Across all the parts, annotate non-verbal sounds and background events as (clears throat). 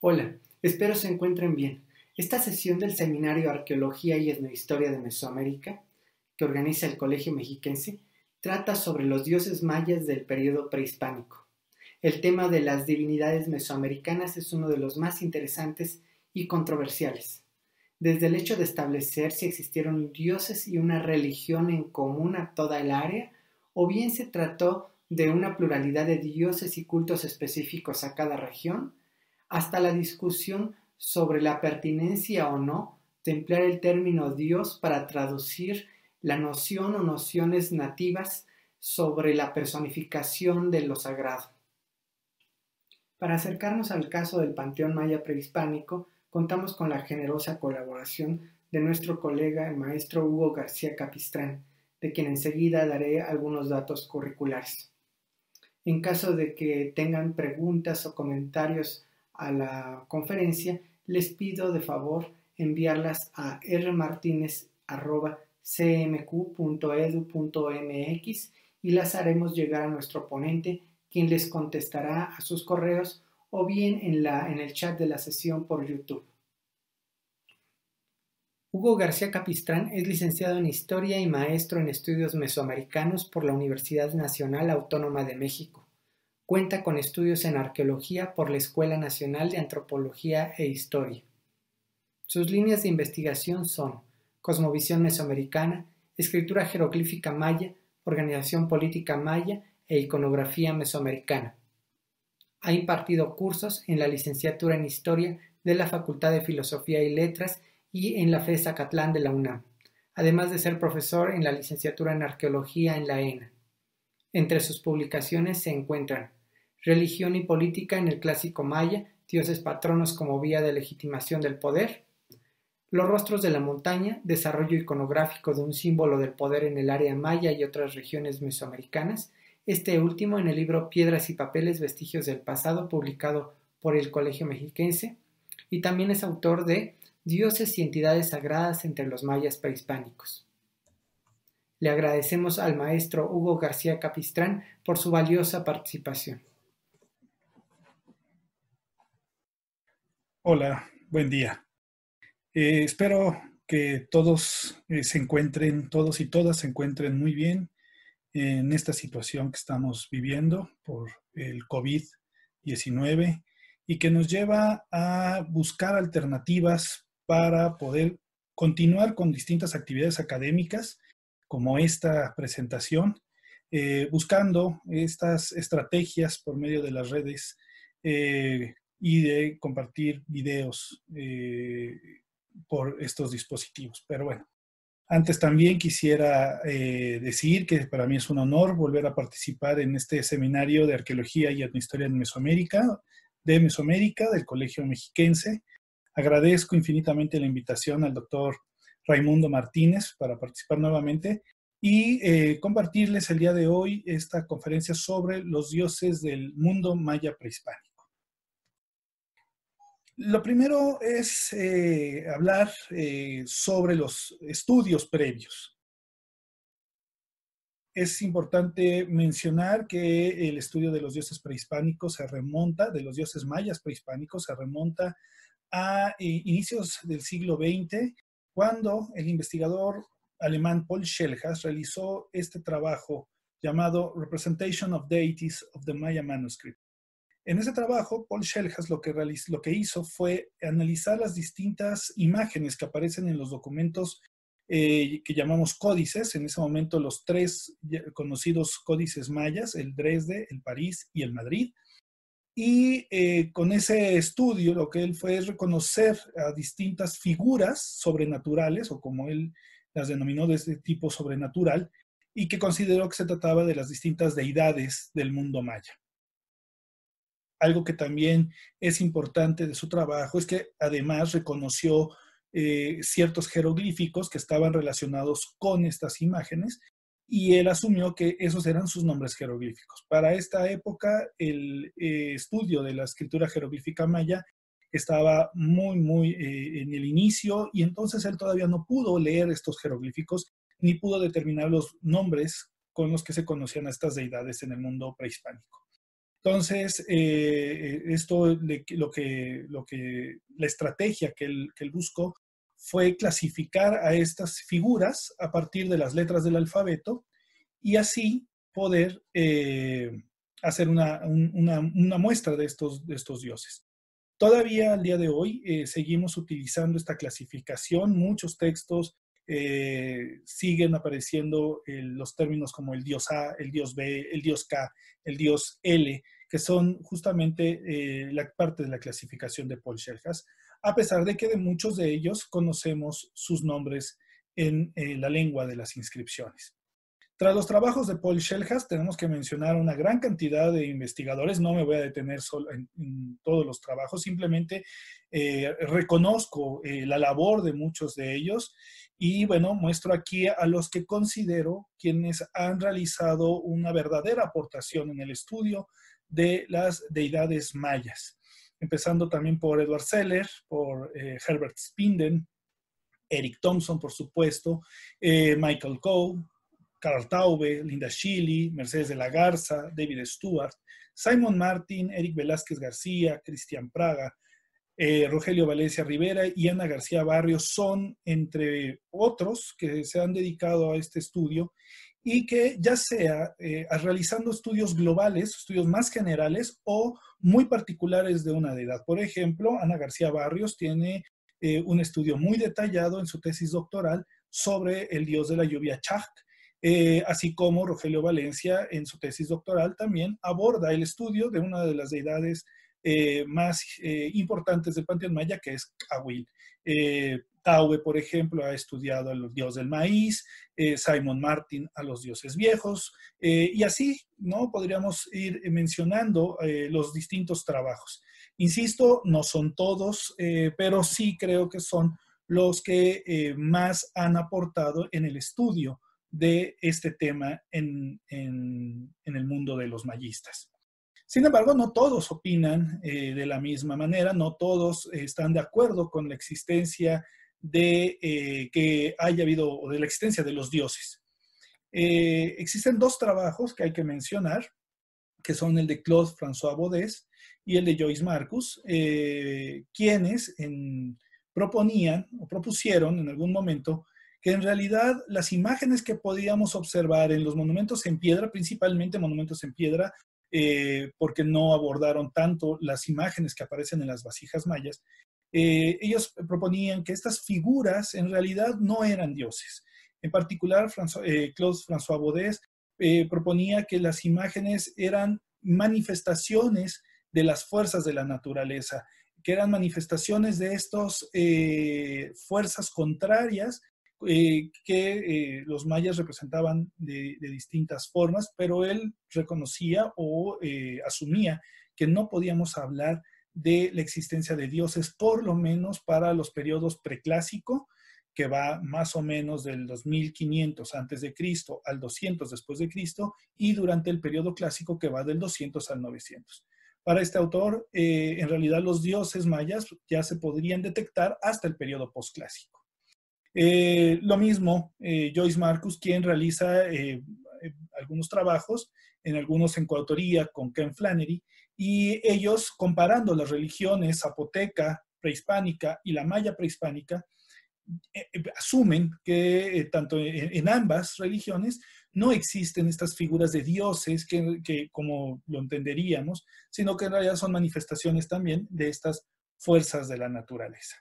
Hola, espero se encuentren bien. Esta sesión del seminario Arqueología y Etnohistoria de Mesoamérica, que organiza el Colegio Mexiquense, trata sobre los dioses mayas del periodo prehispánico. El tema de las divinidades mesoamericanas es uno de los más interesantes y controversiales. Desde el hecho de establecer si existieron dioses y una religión en común a toda el área, o bien se trató de una pluralidad de dioses y cultos específicos a cada región, hasta la discusión sobre la pertinencia o no de emplear el término Dios para traducir la noción o nociones nativas sobre la personificación de lo sagrado. Para acercarnos al caso del Panteón Maya Prehispánico, contamos con la generosa colaboración de nuestro colega el maestro Hugo García Capistrán, de quien enseguida daré algunos datos curriculares. En caso de que tengan preguntas o comentarios a la conferencia, les pido de favor enviarlas a rmartinez.cmq.edu.mx y las haremos llegar a nuestro ponente, quien les contestará a sus correos o bien en, en el chat de la sesión por YouTube. Hugo García Capistrán es licenciado en Historia y maestro en Estudios Mesoamericanos por la Universidad Nacional Autónoma de México. Cuenta con estudios en arqueología por la Escuela Nacional de Antropología e Historia. Sus líneas de investigación son cosmovisión mesoamericana, escritura jeroglífica maya, organización política maya e iconografía mesoamericana. Ha impartido cursos en la licenciatura en Historia de la Facultad de Filosofía y Letras y en la FES Catlán de la UNAM, además de ser profesor en la licenciatura en Arqueología en la ENA. Entre sus publicaciones se encuentran religión y política en el clásico maya, dioses patronos como vía de legitimación del poder, los rostros de la montaña, desarrollo iconográfico de un símbolo del poder en el área maya y otras regiones mesoamericanas, este último en el libro Piedras y Papeles, Vestigios del Pasado, publicado por el Colegio Mexiquense, y también es autor de Dioses y entidades sagradas entre los mayas prehispánicos. Le agradecemos al maestro Hugo García Capistrán por su valiosa participación. Hola, buen día. Eh, espero que todos eh, se encuentren, todos y todas se encuentren muy bien en esta situación que estamos viviendo por el COVID-19 y que nos lleva a buscar alternativas para poder continuar con distintas actividades académicas como esta presentación, eh, buscando estas estrategias por medio de las redes y de compartir videos eh, por estos dispositivos. Pero bueno, antes también quisiera eh, decir que para mí es un honor volver a participar en este seminario de arqueología y historia en Mesoamérica, de Mesoamérica, del Colegio Mexiquense. Agradezco infinitamente la invitación al doctor Raimundo Martínez para participar nuevamente y eh, compartirles el día de hoy esta conferencia sobre los dioses del mundo maya prehispánico. Lo primero es eh, hablar eh, sobre los estudios previos. Es importante mencionar que el estudio de los dioses prehispánicos se remonta, de los dioses mayas prehispánicos, se remonta a eh, inicios del siglo XX, cuando el investigador alemán Paul Schellhas realizó este trabajo llamado Representation of Deities of the Maya Manuscript, en ese trabajo, Paul Shellhas lo que, hizo fue analizar las distintas imágenes que aparecen en los documentos eh, que llamamos códices, en ese momento los tres conocidos códices mayas, el Dresde, el París y el Madrid. Y eh, con ese estudio lo que él fue es reconocer a distintas figuras sobrenaturales, o como él las denominó de este tipo sobrenatural, y que consideró que se trataba de las distintas deidades del mundo maya algo que también es importante de su trabajo es que además reconoció eh, ciertos jeroglíficos que estaban relacionados con estas imágenes y él asumió que esos eran sus nombres jeroglíficos. Para esta época, el eh, estudio de la escritura jeroglífica maya estaba muy, muy eh, en el inicio y entonces él todavía no pudo leer estos jeroglíficos ni pudo determinar los nombres con los que se conocían a estas deidades en el mundo prehispánico. Entonces, eh, esto lo, que, lo que, la estrategia que él, buscó fue clasificar a estas figuras a partir de las letras del alfabeto y así poder eh, hacer una, muestra de estos, estos dioses. Todavía al día de hoy eh, seguimos utilizando esta clasificación, muchos textos siguen apareciendo los términos como el dios A, el dios B, el dios K, el dios L, que son justamente eh, la parte de la clasificación de Paul Scherhas, a pesar de que de muchos de ellos conocemos sus nombres en eh, la lengua de las inscripciones. Tras los trabajos de Paul Schelhas, tenemos que mencionar una gran cantidad de investigadores. No me voy a detener solo en, todos los trabajos, simplemente eh, reconozco la labor de muchos de ellos y, bueno, muestro aquí a los que considero quienes han realizado una verdadera aportación en el estudio de las deidades mayas, empezando también por Edward Seller, por eh, Herbert Spinden, Eric Thompson, por supuesto, eh, Michael Coe, Carl Taube, Linda Shilley, Mercedes de la Garza, David Stewart, Simon Martin, Eric Velázquez García, Cristian Praga, eh, Rogelio Valencia Rivera y Ana García Barrio son, entre otros, que se han dedicado a este estudio y que ya sea eh, realizando estudios globales, estudios más generales o muy particulares de una deidad. Por ejemplo, Ana García Barrios tiene eh, un estudio muy detallado en su tesis doctoral sobre el dios de la lluvia Chak, eh, así como Rogelio Valencia en su tesis doctoral también aborda el estudio de una de las deidades eh, más eh, importantes del panteón maya, que es Awil Eh, Taube, por ejemplo, ha estudiado a los dioses del maíz, eh, Simon Martin a los dioses viejos, y así, ¿no? Podríamos ir mencionando los distintos trabajos. Insisto, no son todos, pero sí creo que son los que más han aportado en el estudio de este tema en el mundo de los mayistas. Sin embargo, no todos opinan eh, de la misma manera, no todos están de acuerdo con la existencia de eh, que haya habido, o de la existencia de los dioses. Eh, existen dos trabajos que hay que mencionar, que son el de Claude François Baudet y el de Joyce Marcus, quienes proponían o propusieron en algún momento que en realidad las imágenes que podíamos observar en los monumentos en piedra, principalmente monumentos en piedra eh, porque no abordaron tanto las imágenes que aparecen en las vasijas mayas, eh, ellos proponían que estas figuras en realidad no eran dioses. En particular, eh, Claude François Baudet proponía que las imágenes eran manifestaciones de las fuerzas de la naturaleza, que eran manifestaciones de estas fuerzas contrarias eh, que eh, los mayas representaban de, distintas formas, pero él reconocía o eh, asumía que no podíamos hablar de la existencia de dioses, por lo menos para los periodos preclásico, que va más o menos del 2500 antes de Cristo al 200 después de Cristo y durante el periodo clásico que va del 200 al 900. Para este autor, en realidad los dioses mayas ya se podrían detectar hasta el periodo posclásico. Eh, lo mismo, eh, Joyce Marcus, quien realiza eh, algunos trabajos, en algunos en coautoría con Ken Flannery, y ellos comparando las religiones zapoteca, prehispánica y la maya prehispánica, asumen que tanto en, ambas religiones no existen estas figuras de dioses que, que como lo entenderíamos, sino que en realidad son manifestaciones también de estas fuerzas de la naturaleza.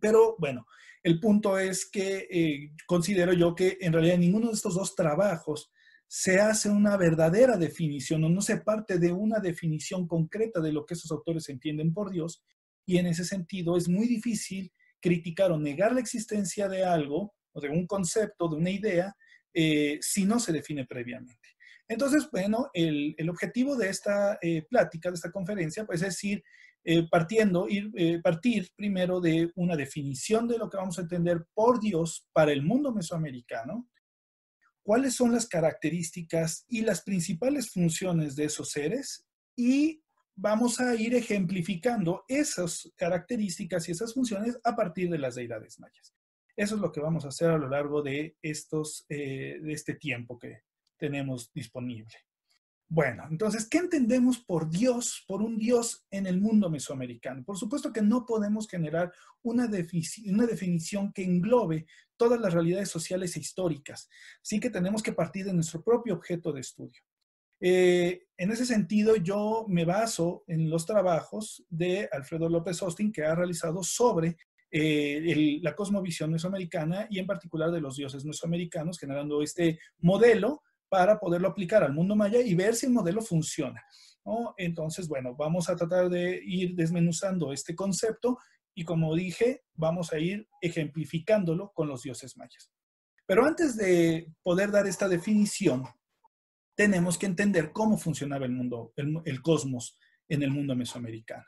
Pero bueno, el punto es que eh, considero yo que en realidad ninguno de estos dos trabajos se hace una verdadera definición o no se parte de una definición concreta de lo que esos autores entienden por Dios. Y en ese sentido es muy difícil criticar o negar la existencia de algo o de un concepto, de una idea, eh, si no se define previamente. Entonces, bueno, el, objetivo de esta eh, plática, de esta conferencia, pues es decir, eh, partiendo, ir, eh, partir primero de una definición de lo que vamos a entender por Dios para el mundo mesoamericano, cuáles son las características y las principales funciones de esos seres y vamos a ir ejemplificando esas características y esas funciones a partir de las deidades mayas. Eso es lo que vamos a hacer a lo largo de, estos, eh, de este tiempo que tenemos disponible. Bueno, entonces, ¿qué entendemos por Dios, por un Dios en el mundo mesoamericano? Por supuesto que no podemos generar una, definición que englobe todas las realidades sociales e históricas. Así que tenemos que partir de nuestro propio objeto de estudio. Eh, en ese sentido, yo me baso en los trabajos de Alfredo López Austin que ha realizado sobre eh, la cosmovisión mesoamericana y en particular de los dioses mesoamericanos, generando este modelo para poderlo aplicar al mundo maya y ver si el modelo funciona. Entonces, bueno, vamos a tratar de ir desmenuzando este concepto y como dije, vamos a ir ejemplificándolo con los dioses mayas. Pero antes de poder dar esta definición, tenemos que entender cómo funcionaba el mundo, el cosmos en el mundo mesoamericano.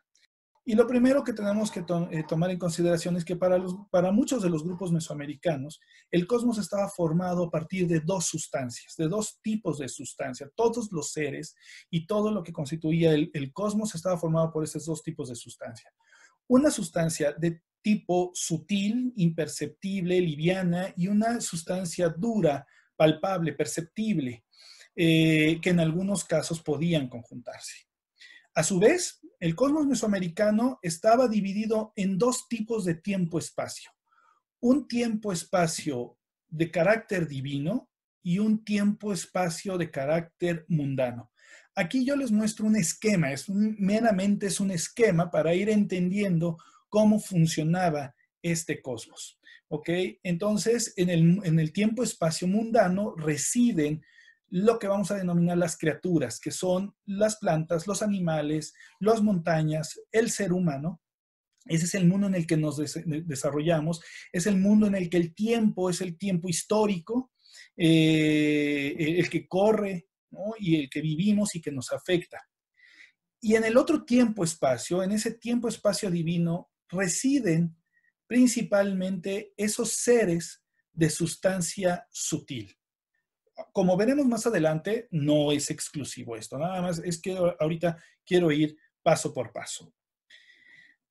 Y lo primero que tenemos que eh, tomar en consideración es que para, para muchos de los grupos mesoamericanos, el cosmos estaba formado a partir de dos sustancias, de dos tipos de sustancia. Todos los seres y todo lo que constituía el, cosmos estaba formado por esos dos tipos de sustancia. Una sustancia de tipo sutil, imperceptible, liviana, y una sustancia dura, palpable, perceptible, eh, que en algunos casos podían conjuntarse. A su vez, el cosmos mesoamericano estaba dividido en dos tipos de tiempo-espacio. Un tiempo-espacio de carácter divino y un tiempo-espacio de carácter mundano. Aquí yo les muestro un esquema, es meramente es un esquema para ir entendiendo cómo funcionaba este cosmos. ¿Ok? Entonces, en el, en el tiempo-espacio mundano residen lo que vamos a denominar las criaturas, que son las plantas, los animales, las montañas, el ser humano. Ese es el mundo en el que nos desarrollamos, es el mundo en el que el tiempo es el tiempo histórico, eh, el que corre y el que vivimos y que nos afecta. Y en el otro tiempo-espacio, en ese tiempo-espacio divino, residen principalmente esos seres de sustancia sutil como veremos más adelante, no es exclusivo esto, nada más es que ahorita quiero ir paso por paso.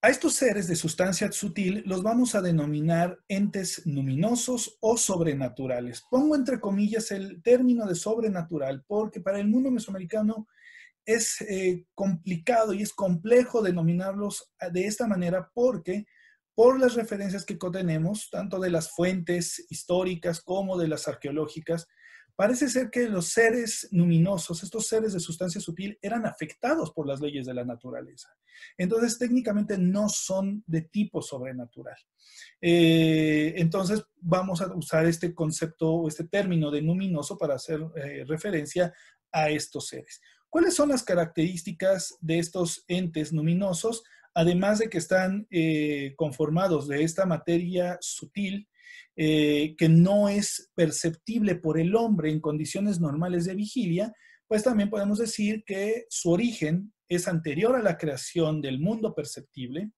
A estos seres de sustancia sutil los vamos a denominar entes luminosos o sobrenaturales. Pongo entre comillas el término de sobrenatural porque para el mundo mesoamericano es eh, complicado y es complejo denominarlos eh, de esta manera porque por las referencias que tenemos, tanto de las fuentes históricas como de las arqueológicas, Parece ser que los seres luminosos, estos seres de sustancia sutil, eran afectados por las leyes de la naturaleza. Entonces, técnicamente no son de tipo sobrenatural. Eh, entonces, vamos a usar este concepto o este término de luminoso para hacer eh, referencia a estos seres. ¿Cuáles son las características de estos entes luminosos? Además de que están eh, conformados de esta materia sutil, eh, que no es perceptible por el hombre en condiciones normales de vigilia, pues también podemos decir que su origen es anterior a la creación del mundo perceptible.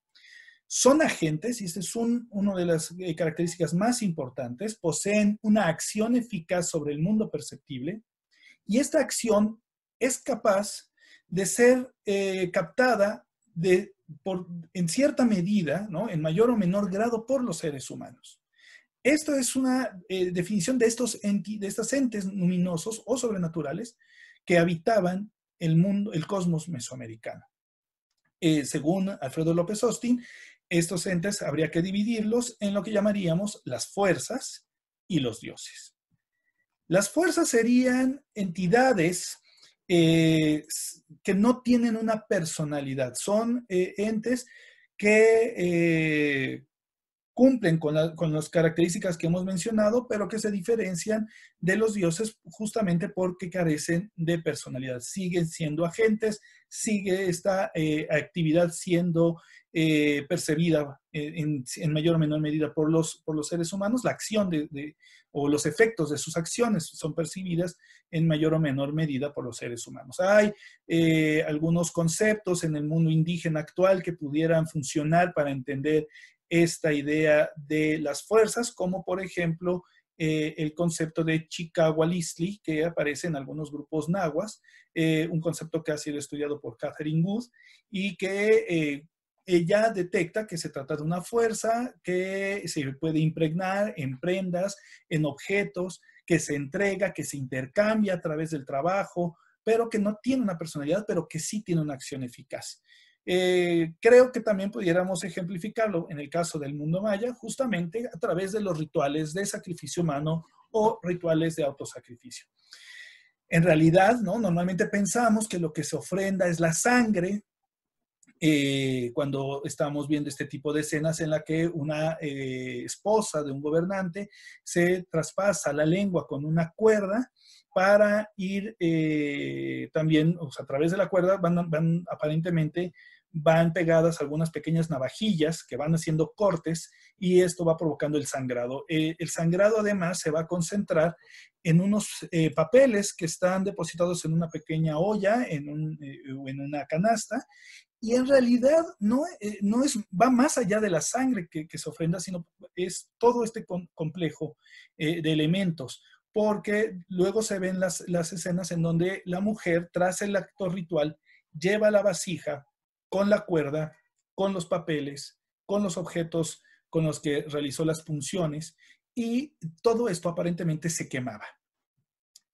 Son agentes, y esta es una de las eh, características más importantes, poseen una acción eficaz sobre el mundo perceptible, y esta acción es capaz de ser eh, captada de, por, en cierta medida, ¿no? en mayor o menor grado, por los seres humanos. Esto es una eh, definición de estos entes luminosos o sobrenaturales que habitaban el mundo, el cosmos mesoamericano. Eh, según Alfredo López Austin, estos entes habría que dividirlos en lo que llamaríamos las fuerzas y los dioses. Las fuerzas serían entidades eh, que no tienen una personalidad, son entes que cumplen con, las características que hemos mencionado, pero que se diferencian de los dioses justamente porque carecen de personalidad. Siguen siendo agentes, sigue esta eh, actividad siendo eh, percibida eh, en, mayor o menor medida por los, por los seres humanos, la acción de, o los efectos de sus acciones son percibidas en mayor o menor medida por los seres humanos. Hay algunos conceptos en el mundo indígena actual que pudieran funcionar para entender esta idea de las fuerzas, como por ejemplo eh, el concepto de Chicahualistli, que aparece en algunos grupos nahuas, eh, un concepto que ha sido estudiado por Catherine Wood y que eh, ella detecta que se trata de una fuerza que se puede impregnar en prendas, en objetos, que se entrega, que se intercambia a través del trabajo, pero que no tiene una personalidad, pero que sí tiene una acción eficaz. Eh, creo que también pudiéramos ejemplificarlo en el caso del mundo maya, justamente a través de los rituales de sacrificio humano o rituales de autosacrificio. En realidad, ¿no? normalmente pensamos que lo que se ofrenda es la sangre eh, cuando estamos viendo este tipo de escenas en la que una eh, esposa de un gobernante se traspasa la lengua con una cuerda para ir también, o sea, a través de la cuerda van, van aparentemente van pegadas algunas pequeñas navajillas que van haciendo cortes y esto va provocando el sangrado. Eh, el sangrado además se va a concentrar en unos eh, papeles que están depositados en una pequeña olla, en, eh, en una canasta, y en realidad no, no es, va más allá de la sangre que, se ofrenda, sino es todo este complejo de elementos porque luego se ven las, las escenas en donde la mujer, tras el acto ritual, lleva la vasija con la cuerda, con los papeles, con los objetos con los que realizó las funciones y todo esto aparentemente se quemaba.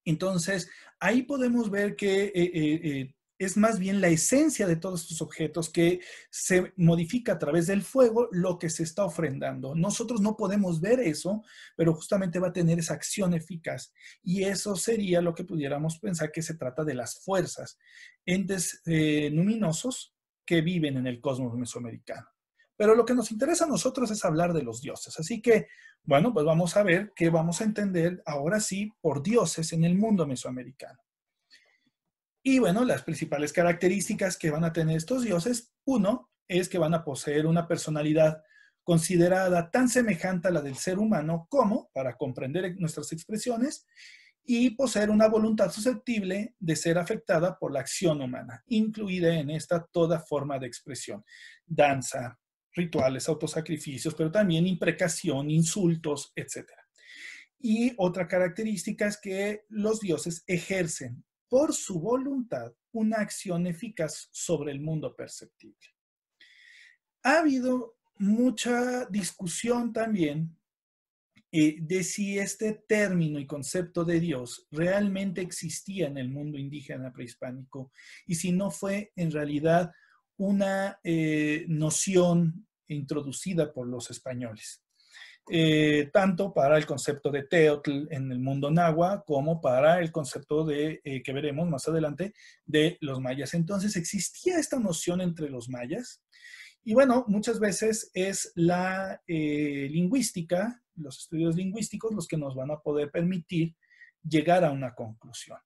Entonces, ahí podemos ver que eh, eh, eh, es más bien la esencia de todos estos objetos que se modifica a través del fuego lo que se está ofrendando. Nosotros no podemos ver eso, pero justamente va a tener esa acción eficaz. Y eso sería lo que pudiéramos pensar que se trata de las fuerzas. Entes luminosos que viven en el cosmos mesoamericano. Pero lo que nos interesa a nosotros es hablar de los dioses. Así que, bueno, pues vamos a ver qué vamos a entender ahora sí por dioses en el mundo mesoamericano. Y bueno, las principales características que van a tener estos dioses, uno, es que van a poseer una personalidad considerada tan semejante a la del ser humano como, para comprender nuestras expresiones, y poseer una voluntad susceptible de ser afectada por la acción humana, incluida en esta toda forma de expresión, danza, rituales, autosacrificios, pero también imprecación, insultos, etc. Y otra característica es que los dioses ejercen por su voluntad una acción eficaz sobre el mundo perceptible. Ha habido mucha discusión también eh, de si este término y concepto de Dios realmente existía en el mundo indígena prehispánico y si no fue en realidad una eh, noción introducida por los españoles, eh, tanto para el concepto de Teotl en el mundo náhuatl como para el concepto de, que veremos más adelante de los mayas. Entonces existía esta noción entre los mayas y bueno, muchas veces es la lingüística los estudios lingüísticos los que nos van a poder permitir llegar a una conclusión.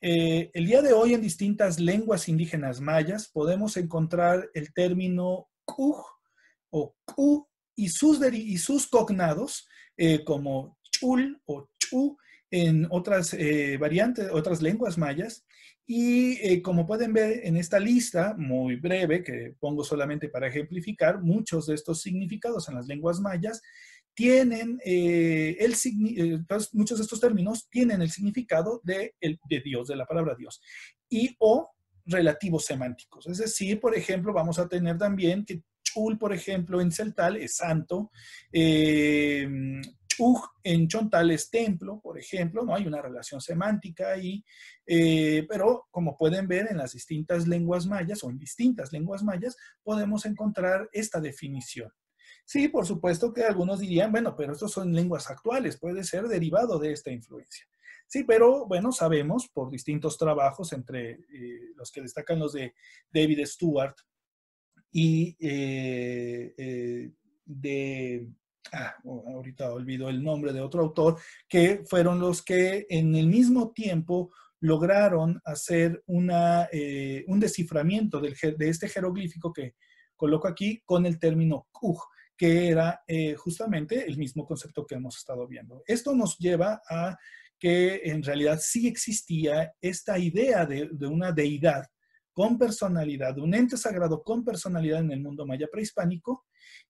Eh, el día de hoy en distintas lenguas indígenas mayas podemos encontrar el término cuj o cu y sus, y sus cognados eh, como chul o chu en otras eh, variantes, otras lenguas mayas. Y como pueden ver en esta lista muy breve, que pongo solamente para ejemplificar, muchos de estos significados en las lenguas mayas tienen eh, el eh, muchos de estos términos tienen el significado de, el, de Dios, de la palabra Dios, y o relativos semánticos. Es decir, por ejemplo, vamos a tener también que Chul, por ejemplo, en Celtal es santo, eh, Chuj en Chontal es templo, por ejemplo, ¿no? Hay una relación semántica ahí, eh, pero como pueden ver en las distintas lenguas mayas o en distintas lenguas mayas, podemos encontrar esta definición. Sí, por supuesto que algunos dirían, bueno, pero estos son lenguas actuales, puede ser derivado de esta influencia. Sí, pero bueno, sabemos por distintos trabajos, entre eh, los que destacan los de David Stewart y eh, eh, de, ah, ahorita olvido el nombre de otro autor, que fueron los que en el mismo tiempo lograron hacer una, un desciframiento de este jeroglífico que coloco aquí con el término Kuj que era eh, justamente el mismo concepto que hemos estado viendo. Esto nos lleva a que en realidad sí existía esta idea de, una deidad con personalidad, de un ente sagrado con personalidad en el mundo maya prehispánico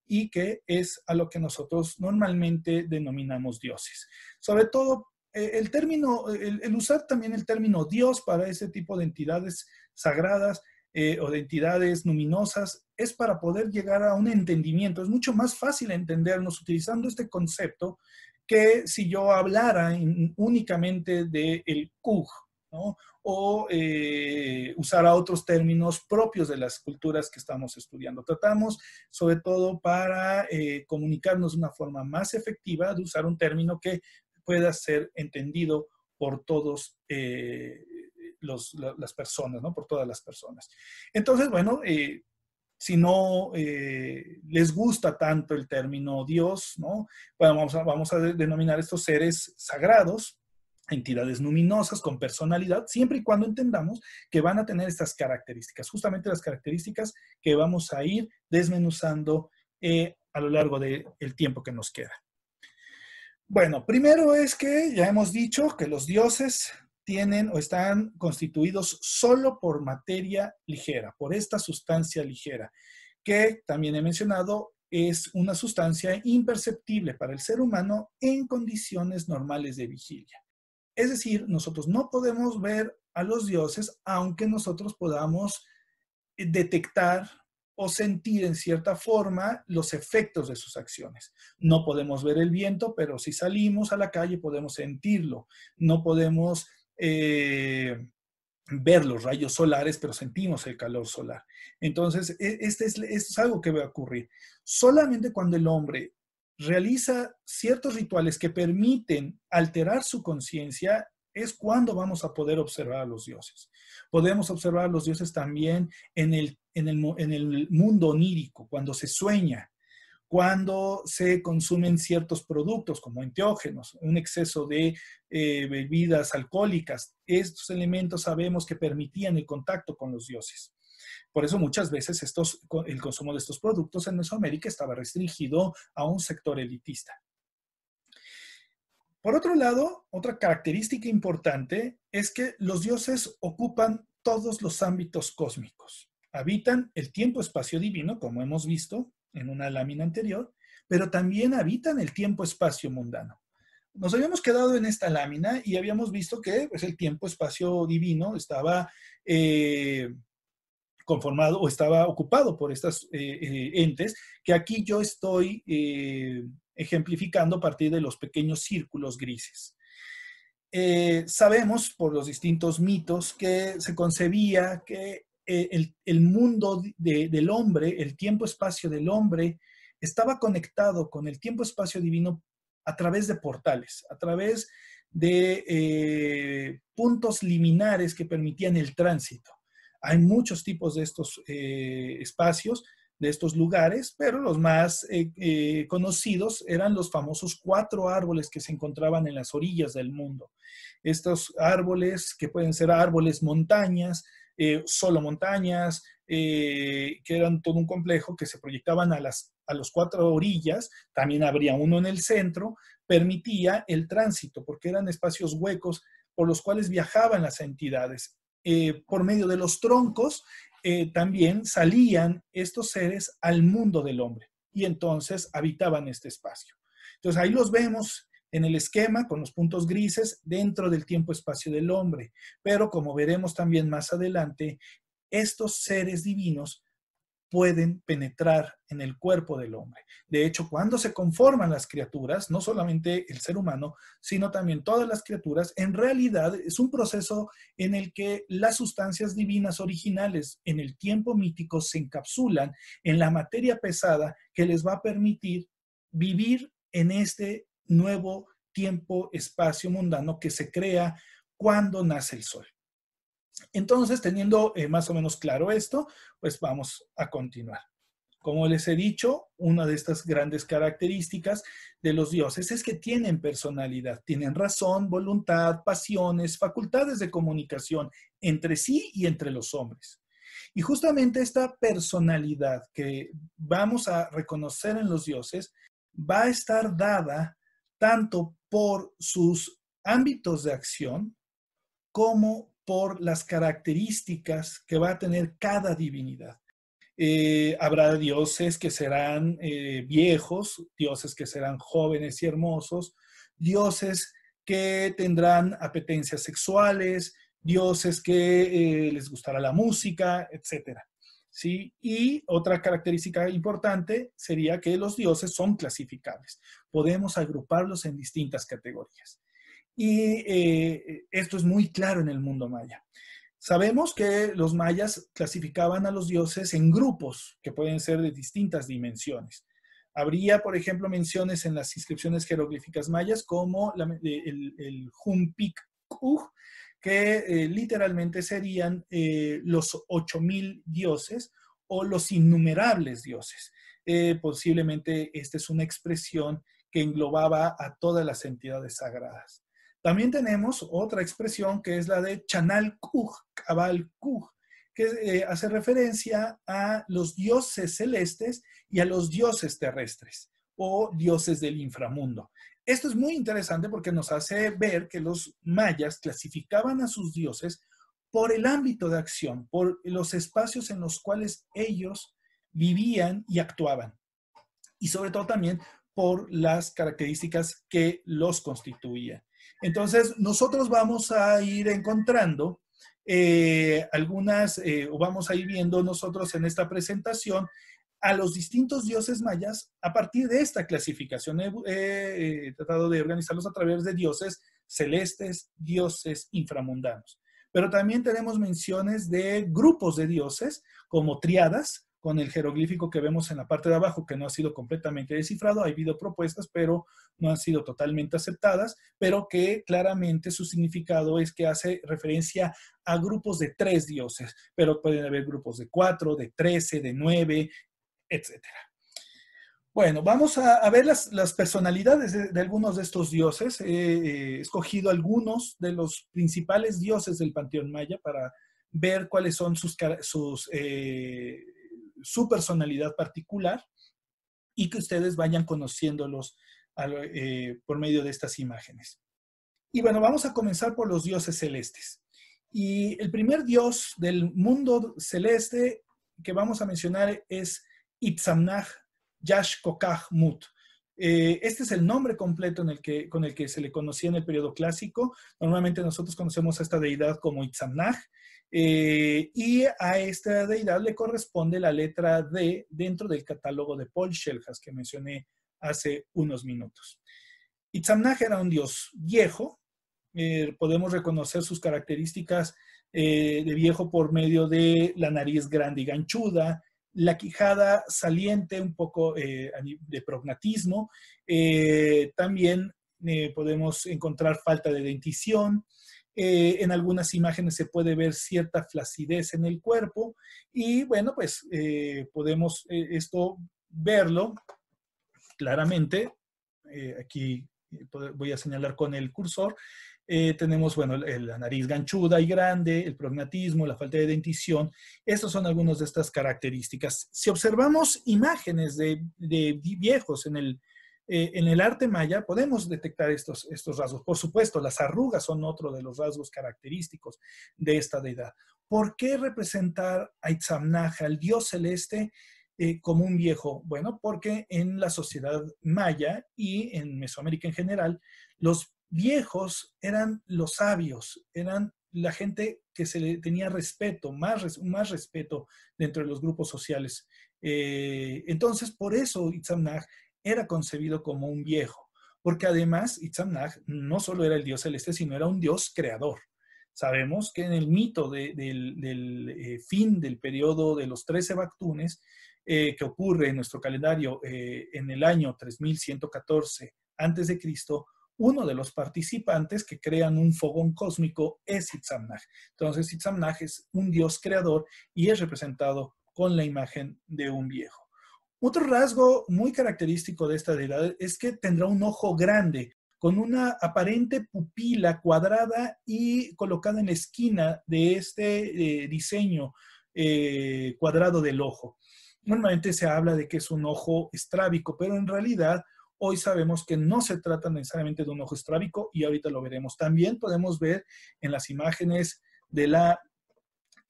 y que es a lo que nosotros normalmente denominamos dioses. Sobre todo, eh, el término, el, usar también el término dios para ese tipo de entidades sagradas eh, o de entidades luminosas es para poder llegar a un entendimiento. Es mucho más fácil entendernos utilizando este concepto que si yo hablara únicamente del el Kug, o eh, usar usara otros términos propios de las culturas que estamos estudiando. Tratamos, sobre todo, para eh, comunicarnos de una forma más efectiva, de usar un término que pueda ser entendido por todos eh, los, las personas, ¿no? Por todas las personas. Entonces, bueno, si no eh, les gusta tanto el término Dios, ¿no? Bueno, vamos a, vamos a denominar estos seres sagrados, entidades luminosas con personalidad, siempre y cuando entendamos que van a tener estas características, justamente las características que vamos a ir desmenuzando eh, a lo largo del tiempo que nos queda. Bueno, primero es que ya hemos dicho que los dioses tienen o están constituidos solo por materia ligera, por esta sustancia ligera, que también he mencionado es una sustancia imperceptible para el ser humano en condiciones normales de vigilia. Es decir, nosotros no podemos ver a los dioses aunque nosotros podamos detectar o sentir en cierta forma los efectos de sus acciones. No podemos ver el viento, pero si salimos a la calle podemos sentirlo. No podemos eh, ver los rayos solares, pero sentimos el calor solar. Entonces, e, este esto es algo que va a ocurrir. Solamente cuando el hombre realiza ciertos rituales que permiten alterar su conciencia, es cuando vamos a poder observar a los dioses. Podemos observar a los dioses también en el, en el, en el mundo onírico, cuando se sueña, cuando se consumen ciertos productos como enteógenos, un exceso de eh, bebidas alcohólicas. Estos elementos sabemos que permitían el contacto con los dioses. Por eso muchas veces el consumo de estos productos en Mesoamérica estaba restringido a un sector elitista. Por otro lado, otra característica importante es que los dioses ocupan todos los ámbitos cósmicos. Habitan el tiempo-espacio divino, como hemos visto, en una lámina anterior, pero también habitan el tiempo-espacio mundano. Nos habíamos quedado en esta lámina y habíamos visto que pues, el tiempo-espacio divino estaba eh, conformado o estaba ocupado por estas eh, eh, entes, que aquí yo estoy ejemplificando a partir de los pequeños círculos grises. sabemos por los distintos mitos que se concebía que eh, el, mundo del hombre, el tiempo-espacio del hombre, estaba conectado con el tiempo-espacio divino a través de portales, a través de eh, puntos liminares que permitían el tránsito. Hay muchos tipos de estos eh, espacios, de estos lugares, pero los más conocidos eran los famosos cuatro árboles que se encontraban en las orillas del mundo. Estos árboles, que pueden ser árboles montañas, eh, solo montañas, eh, que eran todo un complejo que se proyectaban a las a cuatro orillas, también habría uno en el centro, permitía el tránsito, porque eran espacios huecos por los cuales viajaban las entidades. Eh, por medio de los troncos también salían estos seres al mundo del hombre y entonces habitaban este espacio. Entonces ahí los vemos en el esquema con los puntos grises dentro del tiempo-espacio del hombre. Pero como veremos también más adelante, estos seres divinos pueden penetrar en el cuerpo del hombre. De hecho, cuando se conforman las criaturas, no solamente el ser humano, sino también todas las criaturas, en realidad es un proceso en el que las sustancias divinas originales en el tiempo mítico se encapsulan en la materia pesada que les va a permitir vivir en este nuevo tiempo, espacio mundano que se crea cuando nace el sol. Entonces, teniendo eh, más o menos claro esto, pues vamos a continuar. Como les he dicho, una de estas grandes características de los dioses es que tienen personalidad, tienen razón, voluntad, pasiones, facultades de comunicación entre sí y entre los hombres. Y justamente esta personalidad que vamos a reconocer en los dioses va a estar dada tanto por sus ámbitos de acción como por las características que va a tener cada divinidad. Eh, habrá dioses que serán eh, viejos, dioses que serán jóvenes y hermosos, dioses que tendrán apetencias sexuales, dioses que eh, les gustará la música, etcétera. Y otra característica importante sería que los dioses son clasificables. Podemos agruparlos en distintas categorías. Y eh, esto es muy claro en el mundo maya. Sabemos que los mayas clasificaban a los dioses en grupos que pueden ser de distintas dimensiones. Habría, por ejemplo, menciones en las inscripciones jeroglíficas mayas como el, el Humpik-Uj, que eh, literalmente serían eh, los ocho mil dioses o los innumerables dioses. Eh, posiblemente esta es una expresión que englobaba a todas las entidades sagradas. También tenemos otra expresión que es la de Chanal Kuj, Kabal que hace referencia a los dioses celestes y a los dioses terrestres o dioses del inframundo. Esto es muy interesante porque nos hace ver que los mayas clasificaban a sus dioses por el ámbito de acción, por los espacios en los cuales ellos vivían y actuaban. Y sobre todo también por las características que los constituían. Entonces, nosotros vamos a ir encontrando eh, algunas, eh, o vamos a ir viendo nosotros en esta presentación, a los distintos dioses mayas a partir de esta clasificación. He, tratado de organizarlos a través de dioses celestes, dioses inframundanos. Pero también tenemos menciones de grupos de dioses como triadas, con el jeroglífico que vemos en la parte de abajo, que no ha sido completamente descifrado. Ha habido propuestas, pero no han sido totalmente aceptadas, pero que claramente su significado es que hace referencia a grupos de tres dioses, pero pueden haber grupos de cuatro, de trece, de nueve, etc. Bueno, vamos a, ver las, personalidades de, algunos de estos dioses. He eh, escogido algunos de los principales dioses del panteón maya para ver cuáles son sus, eh, su personalidad particular y que ustedes vayan conociéndolos eh, por medio de estas imágenes. Y bueno, vamos a comenzar por los dioses celestes. Y el primer dios del mundo celeste que vamos a mencionar es Itzamnach Yash Kokach Mut. Eh, este es el nombre completo con el que se le conocía en el periodo clásico. Normalmente nosotros conocemos a esta deidad como Itzamnach. Eh, y a esta deidad le corresponde la letra D dentro del catálogo de Paul Shelhas que mencioné hace unos minutos. Itzamnaj era un dios viejo, eh, podemos reconocer sus características de viejo por medio de la nariz grande y ganchuda, la quijada saliente, un poco eh, de prognatismo. Eh, también eh, podemos encontrar falta de dentición. en algunas imágenes se puede ver cierta flacidez en el cuerpo y bueno, pues podemos esto verlo claramente. aquí voy a señalar con el cursor eh, tenemos, bueno, eh, la nariz ganchuda y grande, el prognatismo, la falta de dentición. Estas son algunas de estas características. Si observamos imágenes de, viejos en el, eh, en el arte maya, podemos detectar estos, estos rasgos. Por supuesto, las arrugas son otro de los rasgos característicos de esta deidad. ¿Por qué representar a Itzamnaja, el dios celeste, como un viejo? Bueno, porque en la sociedad maya y en Mesoamérica en general, los viejos eran los sabios, eran la gente que se le tenía respeto, más, más respeto dentro de los grupos sociales. Eh, entonces, por eso Itzamnag era concebido como un viejo, porque además Itzamnag no solo era el dios celeste, sino era un dios creador. Sabemos que en el mito del, eh, fin del periodo de los 13 Bactunes, eh, que ocurre en nuestro calendario en el año 3114 a.C., uno de los participantes que crean un fogón cósmico es Itzamnag. Entonces, Itzamnag es un dios creador y es representado con la imagen de un viejo. Otro rasgo muy característico de esta deidad es que tendrá un ojo grande, con una aparente pupila cuadrada y colocada en la esquina de este eh, diseño eh, cuadrado del ojo. Normalmente se habla de que es un ojo estrábico, pero en realidad Hoy sabemos que no se trata necesariamente de un ojo estrábico y ahorita lo veremos. También podemos ver en las imágenes de la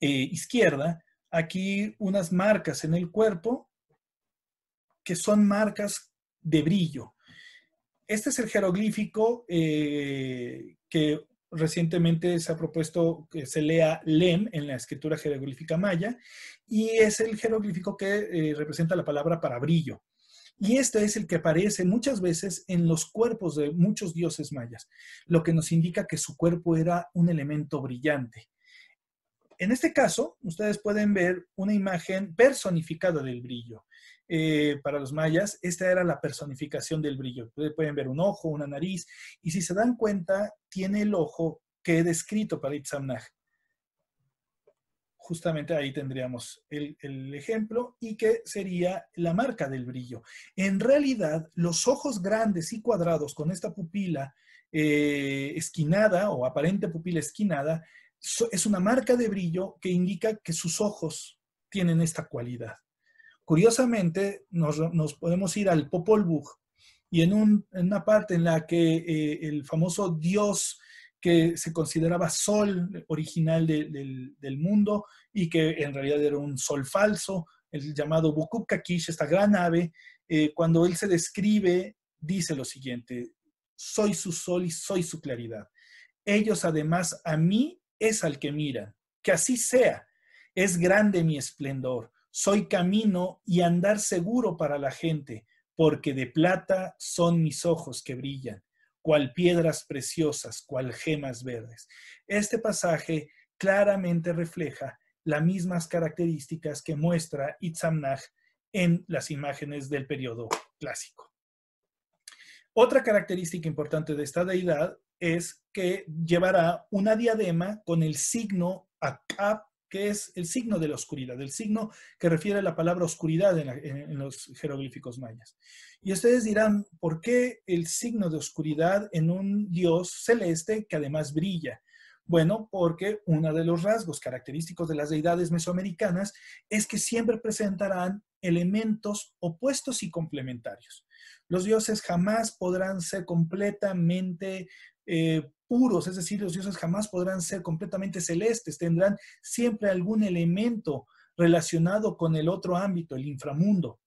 eh, izquierda aquí unas marcas en el cuerpo que son marcas de brillo. Este es el jeroglífico eh, que recientemente se ha propuesto que se lea LEM en la escritura jeroglífica maya y es el jeroglífico que eh, representa la palabra para brillo. Y este es el que aparece muchas veces en los cuerpos de muchos dioses mayas, lo que nos indica que su cuerpo era un elemento brillante. En este caso, ustedes pueden ver una imagen personificada del brillo. Eh, para los mayas, esta era la personificación del brillo. Ustedes pueden ver un ojo, una nariz, y si se dan cuenta, tiene el ojo que he descrito para Itzamnaj justamente ahí tendríamos el, ejemplo y que sería la marca del brillo. En realidad, los ojos grandes y cuadrados con esta pupila eh, esquinada o aparente pupila esquinada es una marca de brillo que indica que sus ojos tienen esta cualidad. Curiosamente, nos, podemos ir al Popol Vuh y en, en, una parte en la que eh, el famoso dios que se consideraba sol original del, mundo y que en realidad era un sol falso, el llamado Bukub Kakish, esta gran ave, eh, cuando él se describe, dice lo siguiente, soy su sol y soy su claridad. Ellos además a mí es al que mira, que así sea, es grande mi esplendor, soy camino y andar seguro para la gente, porque de plata son mis ojos que brillan cual piedras preciosas, cual gemas verdes. Este pasaje claramente refleja las mismas características que muestra Itzamnaj en las imágenes del periodo clásico. Otra característica importante de esta deidad es que llevará una diadema con el signo Akab que es el signo de la oscuridad, el signo que refiere a la palabra oscuridad en, los jeroglíficos mayas. Y ustedes dirán, ¿por qué el signo de oscuridad en un dios celeste que además brilla? Bueno, porque uno de los rasgos característicos de las deidades mesoamericanas es que siempre presentarán elementos opuestos y complementarios. Los dioses jamás podrán ser completamente eh, puros, es decir, los dioses jamás podrán ser completamente celestes, tendrán siempre algún elemento relacionado con el otro ámbito, el inframundo.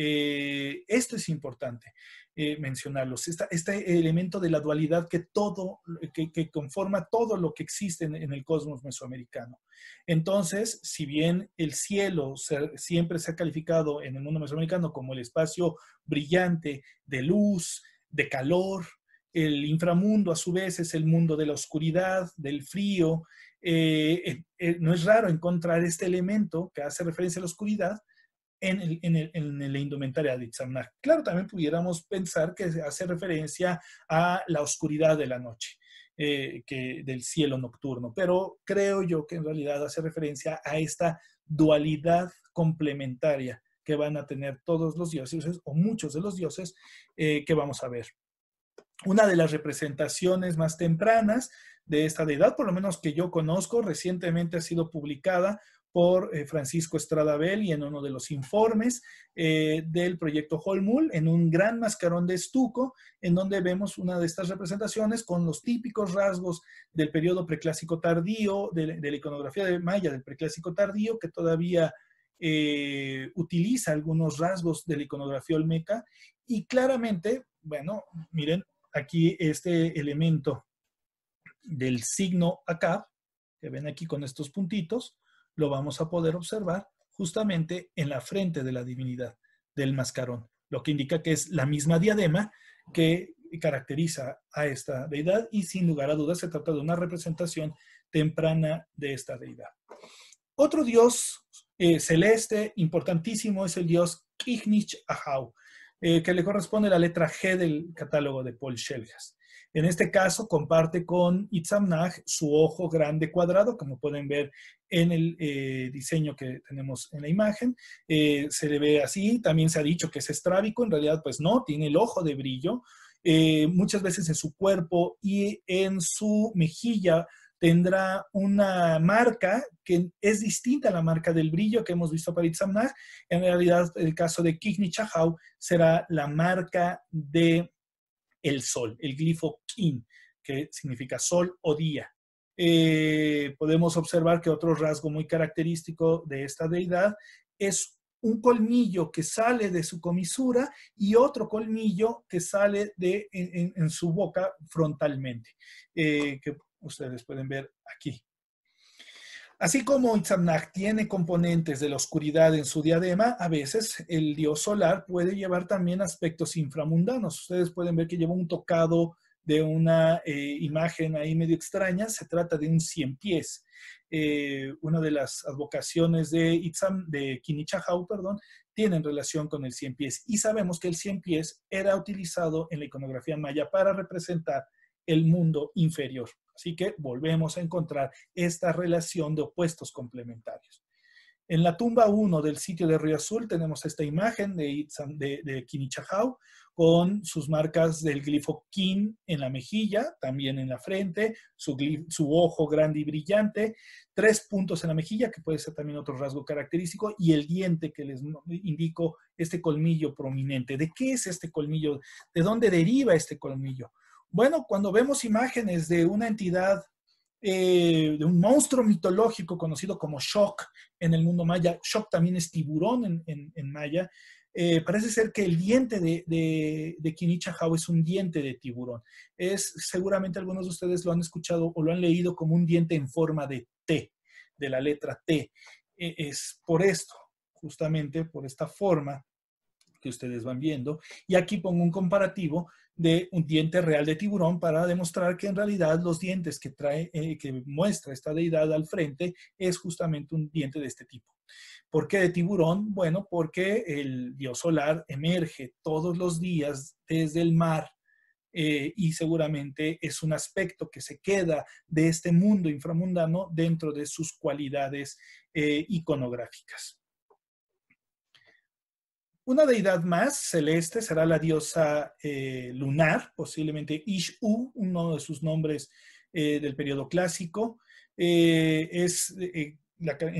Eh, esto es importante eh, mencionarlos, este elemento de la dualidad que todo, que, conforma todo lo que existe en, el cosmos mesoamericano. Entonces, si bien el cielo siempre se ha calificado en el mundo mesoamericano como el espacio brillante de luz, de calor, el inframundo, a su vez, es el mundo de la oscuridad, del frío. Eh, eh, eh, no es raro encontrar este elemento que hace referencia a la oscuridad en, la indumentaria de Itzamnak. Claro, también pudiéramos pensar que hace referencia a la oscuridad de la noche. del cielo nocturno, pero creo yo que en realidad hace referencia a esta dualidad complementaria que van a tener todos los dioses o muchos de los dioses que vamos a ver una de las representaciones más tempranas de esta deidad, por lo menos que yo conozco, recientemente ha sido publicada por eh, Francisco Estrada y en uno de los informes eh, del proyecto Holmul, en un gran mascarón de estuco, en donde vemos una de estas representaciones con los típicos rasgos del periodo preclásico tardío, de, la iconografía de Maya del preclásico tardío, que todavía eh, utiliza algunos rasgos de la iconografía olmeca, y claramente, bueno, miren, aquí este elemento del signo acá, que ven aquí con estos puntitos, lo vamos a poder observar justamente en la frente de la divinidad, del mascarón, lo que indica que es la misma diadema que caracteriza a esta deidad y sin lugar a dudas se trata de una representación temprana de esta deidad. Otro dios eh, celeste importantísimo es el dios Kiknich Ahau, eh, que le corresponde la letra G del catálogo de Paul Shelgas. En este caso comparte con Itzamnag su ojo grande cuadrado, como pueden ver en el eh, diseño que tenemos en la imagen. Eh, se le ve así, también se ha dicho que es estrábico, en realidad pues no, tiene el ojo de brillo. muchas veces en su cuerpo y en su mejilla tendrá una marca que es distinta a la marca del brillo que hemos visto para Itzamnag. En realidad, el caso de Kikni Chahau será la marca de el sol, el glifo kin, que significa sol o día. Eh, podemos observar que otro rasgo muy característico de esta deidad es un colmillo que sale de su comisura y otro colmillo que sale de, en, su boca frontalmente, eh, ustedes pueden ver aquí. Así como Itzamná tiene componentes de la oscuridad en su diadema, a veces el dios solar puede llevar también aspectos inframundanos. Ustedes pueden ver que lleva un tocado de una eh, imagen ahí medio extraña, se trata de un cien pies. Eh, una de las advocaciones de, Itzam, de Kinichahau perdón, tienen relación con el cien pies. Y sabemos que el cien pies era utilizado en la iconografía maya para representar el mundo inferior. Así que volvemos a encontrar esta relación de opuestos complementarios. En la tumba 1 del sitio de Río Azul tenemos esta imagen de, Itzan, de, Kinichahau con sus marcas del glifo Kin en la mejilla, también en la frente, su, su, ojo grande y brillante, tres puntos en la mejilla, que puede ser también otro rasgo característico, y el diente que les indico, este colmillo prominente. ¿De qué es este colmillo? ¿De dónde deriva este colmillo? Bueno, cuando vemos imágenes de una entidad, eh, de un monstruo mitológico conocido como Shock en el mundo maya, Shock también es tiburón en, maya, eh, parece ser que el diente de, de, es un diente de tiburón. Es, seguramente algunos de ustedes lo han escuchado o lo han leído como un diente en forma de T, de la letra T. E, es por esto, justamente por esta forma que ustedes van viendo. Y aquí pongo un comparativo de un diente real de tiburón para demostrar que en realidad los dientes que, trae, eh, que muestra esta deidad al frente es justamente un diente de este tipo. ¿Por qué de tiburón? Bueno, porque el dios solar emerge todos los días desde el mar eh, y seguramente es un aspecto que se queda de este mundo inframundano dentro de sus cualidades eh, iconográficas. Una deidad más celeste será la diosa eh, lunar, posiblemente Ish-U, uno de sus nombres eh, del periodo clásico. Eh, es, en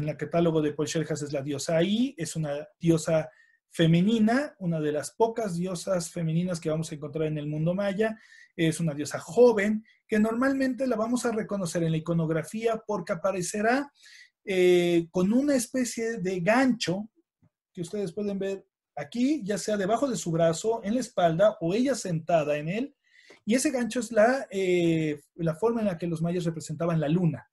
el catálogo de Polsherjas es la diosa I, es una diosa femenina, una de las pocas diosas femeninas que vamos a encontrar en el mundo maya. Es una diosa joven que normalmente la vamos a reconocer en la iconografía porque aparecerá con una especie de gancho que ustedes pueden ver aquí, ya sea debajo de su brazo, en la espalda o ella sentada en él. Y ese gancho es la, eh, la forma en la que los mayas representaban la luna.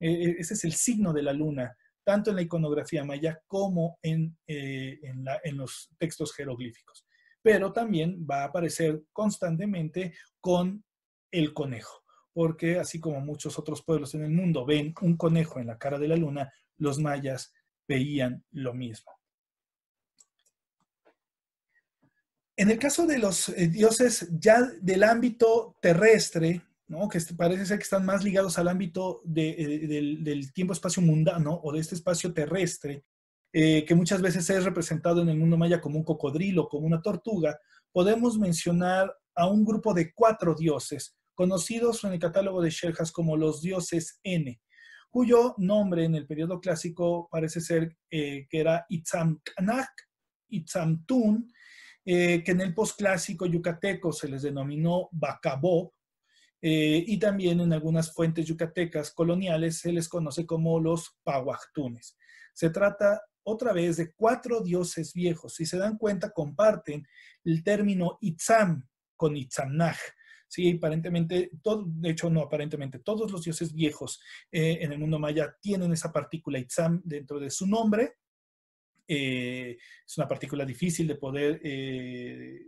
Eh, eh, ese es el signo de la luna, tanto en la iconografía maya como en, en los textos jeroglíficos. Pero también va a aparecer constantemente con el conejo, porque así como muchos otros pueblos en el mundo ven un conejo en la cara de la luna, los mayas veían lo mismo. En el caso de los eh, dioses ya del ámbito terrestre, que parece ser que están más ligados al ámbito eh, del, tiempo-espacio mundano o de este espacio terrestre, eh, que muchas veces es representado en el mundo maya como un cocodrilo, como una tortuga, podemos mencionar a un grupo de cuatro dioses, conocidos en el catálogo de Sherjas como los dioses N, cuyo nombre en el periodo clásico parece ser que era Itzamknak, Itzamtun, eh, que en el posclásico yucateco se les denominó bacabó, eh, y también en algunas fuentes yucatecas coloniales se les conoce como los pahuactunes. Se trata otra vez de cuatro dioses viejos. Si se dan cuenta, comparten el término Itzam con Itzamnaj. Sí, aparentemente, todo, de hecho no, aparentemente todos los dioses viejos eh, en el mundo maya tienen esa partícula Itzam dentro de su nombre eh, es una partícula difícil de poder eh,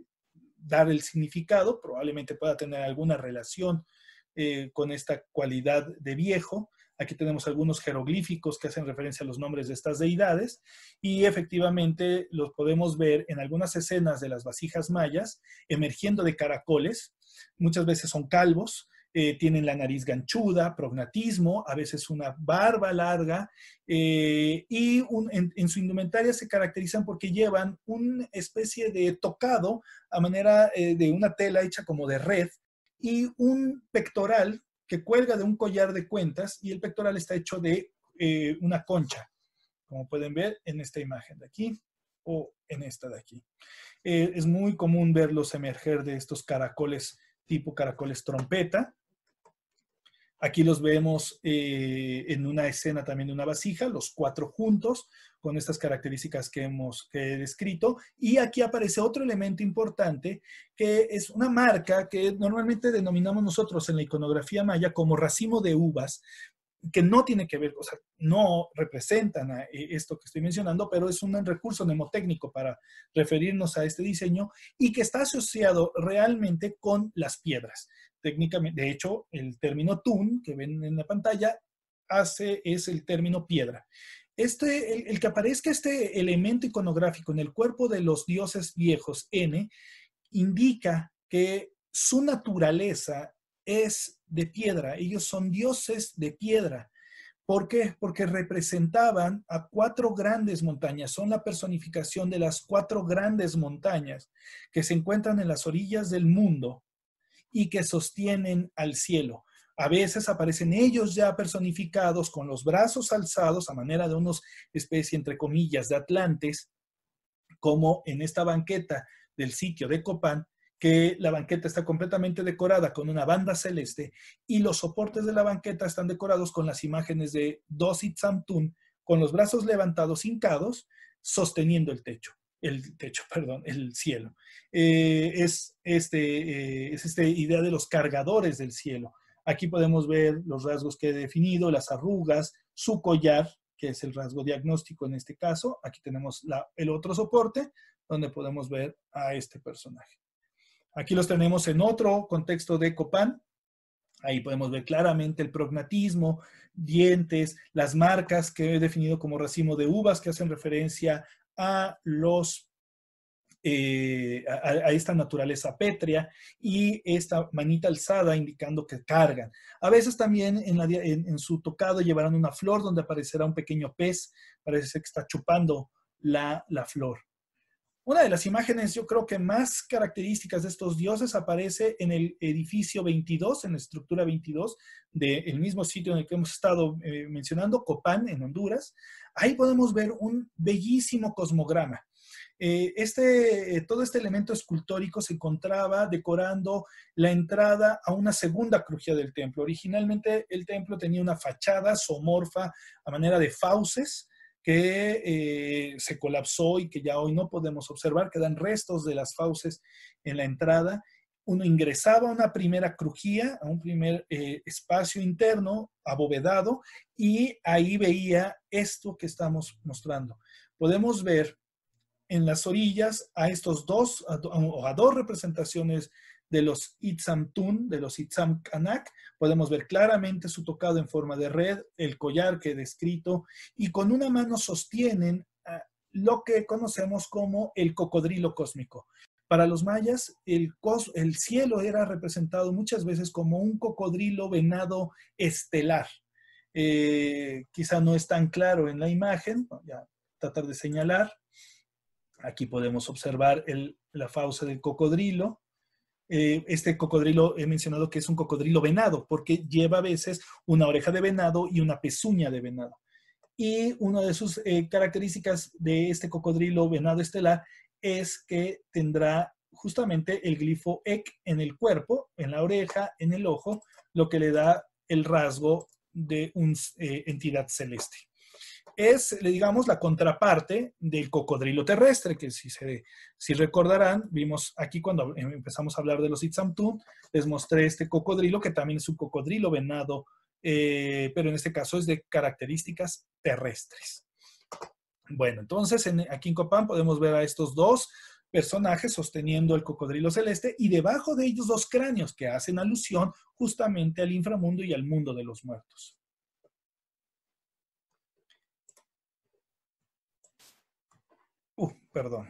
dar el significado, probablemente pueda tener alguna relación eh, con esta cualidad de viejo. Aquí tenemos algunos jeroglíficos que hacen referencia a los nombres de estas deidades y efectivamente los podemos ver en algunas escenas de las vasijas mayas emergiendo de caracoles. Muchas veces son calvos, eh, tienen la nariz ganchuda, prognatismo, a veces una barba larga, eh, y en, su indumentaria se caracterizan porque llevan una especie de tocado a manera eh, de una tela hecha como de red y un pectoral que cuelga de un collar de cuentas y el pectoral está hecho de una concha, como pueden ver en esta imagen de aquí o en esta de aquí. es muy común verlos emerger de estos caracoles tipo caracoles trompeta. Aquí los vemos eh, en una escena también de una vasija, los cuatro juntos, con estas características que hemos descrito. Y aquí aparece otro elemento importante, que es una marca que normalmente denominamos nosotros en la iconografía maya como racimo de uvas, que no tiene que ver, o sea, no representan eh, esto que estoy mencionando, pero es un recurso mnemotécnico para referirnos a este diseño y que está asociado realmente con las piedras técnicamente, de hecho, el término tun que ven en la pantalla hace, es el término piedra. Este, el, el, que aparezca este elemento iconográfico en el cuerpo de los dioses viejos, N, indica que su naturaleza es de piedra. Ellos son dioses de piedra. ¿Por qué? Porque representaban a cuatro grandes montañas. Son la personificación de las cuatro grandes montañas que se encuentran en las orillas del mundo y que sostienen al cielo. A veces aparecen ellos ya personificados con los brazos alzados a manera de unos especie, entre comillas, de atlantes, como en esta banqueta del sitio de Copán, que la banqueta está completamente decorada con una banda celeste y los soportes de la banqueta están decorados con las imágenes de dos Itzamtun con los brazos levantados hincados sosteniendo el techo el techo, (laughs) perdón, el cielo. Eh, es, este, eh, es esta idea de los cargadores del cielo. Aquí podemos ver los rasgos que he definido, las arrugas, su collar, que es el rasgo diagnóstico en este caso. Aquí tenemos el otro soporte donde podemos ver a este personaje. Aquí los tenemos en otro contexto de Copán. Ahí podemos ver claramente el prognatismo, dientes, las marcas que he definido como racimo de uvas que hacen referencia a los eh, a, esta naturaleza pétrea y esta manita alzada indicando que cargan. A veces también en, su tocado llevarán una flor donde aparecerá un pequeño pez, parece que está chupando la flor. Una de las imágenes, yo creo que más características de estos dioses aparece en el edificio 22, en la estructura 22 del mismo sitio en el que hemos estado eh, mencionando, Copán, en Honduras. Ahí podemos ver un bellísimo cosmograma. Eh, este, eh, todo este elemento escultórico se encontraba decorando la entrada a una segunda crujía del templo. Originalmente el templo tenía una fachada somorfa a manera de fauces, que eh, se colapsó y que ya hoy no podemos observar, quedan restos de las fauces en la entrada. Uno ingresaba a una primera crujía, a un primer eh, espacio interno abovedado y ahí veía esto que estamos mostrando. Podemos ver en las orillas a estos dos, a, a dos representaciones de los Itzamtun, de los Itzam Kanak. Podemos ver claramente su tocado en forma de red, el collar que he descrito, y con una mano sostienen ah, lo que conocemos como el cocodrilo cósmico. Para los mayas, el, cielo era representado muchas veces como un cocodrilo venado estelar. Eh, quizá no es tan claro en la imagen, a tratar de señalar. Aquí podemos observar la fauce del cocodrilo, eh, este cocodrilo, he mencionado que es un cocodrilo venado, porque lleva a veces una oreja de venado y una pezuña de venado. Y una de sus eh, características de este cocodrilo venado estelar es que tendrá justamente el glifo ek en el cuerpo, en la oreja, en el ojo, lo que le da el rasgo de una eh, entidad celeste es, digamos, la contraparte del cocodrilo terrestre, que si, se, si recordarán, vimos aquí cuando em, empezamos a hablar de los Itzamtú, les mostré este cocodrilo, que también es un cocodrilo venado, eh, pero en este caso es de características terrestres. Bueno, entonces aquí en Copán podemos ver a estos dos personajes sosteniendo el cocodrilo celeste y debajo de ellos dos cráneos que hacen alusión justamente al inframundo y al mundo de los muertos. perdón.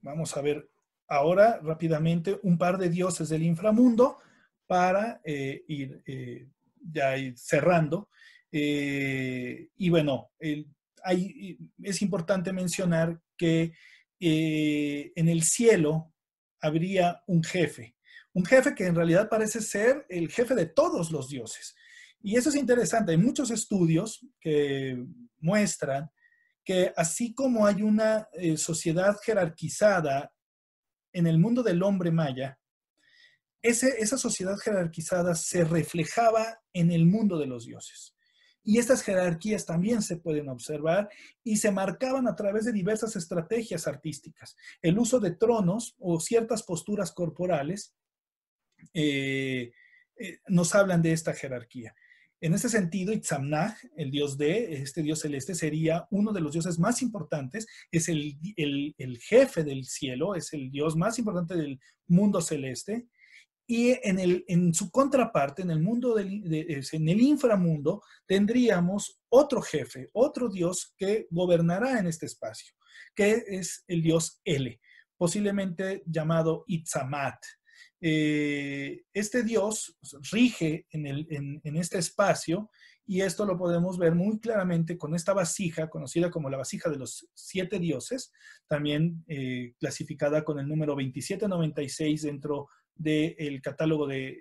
Vamos a ver ahora rápidamente un par de dioses del inframundo para eh, ir eh, ya cerrando. Eh, y bueno, es importante mencionar que en el cielo habría un jefe, un jefe que en realidad parece ser el jefe de todos los dioses. Y eso es interesante, hay muchos estudios que muestran que así como hay una eh, sociedad jerarquizada en el mundo del hombre maya, esa sociedad jerarquizada se reflejaba en el mundo de los dioses. Y estas jerarquías también se pueden observar y se marcaban a través de diversas estrategias artísticas. El uso de tronos o ciertas posturas corporales eh, eh, nos hablan de esta jerarquía. En ese sentido, Itzamnaj, el dios de, este dios celeste, sería uno de los dioses más importantes, es el, el, jefe del cielo, es el dios más importante del mundo celeste. Y en, el, en su contraparte, en el, mundo en el inframundo, tendríamos otro jefe, otro dios que gobernará en este espacio, que es el dios L, posiblemente llamado Itzamat. Eh, este Dios rige en, este espacio y esto lo podemos ver muy claramente con esta vasija conocida como la vasija de los siete dioses, también eh, clasificada con el número 2796 dentro del catálogo de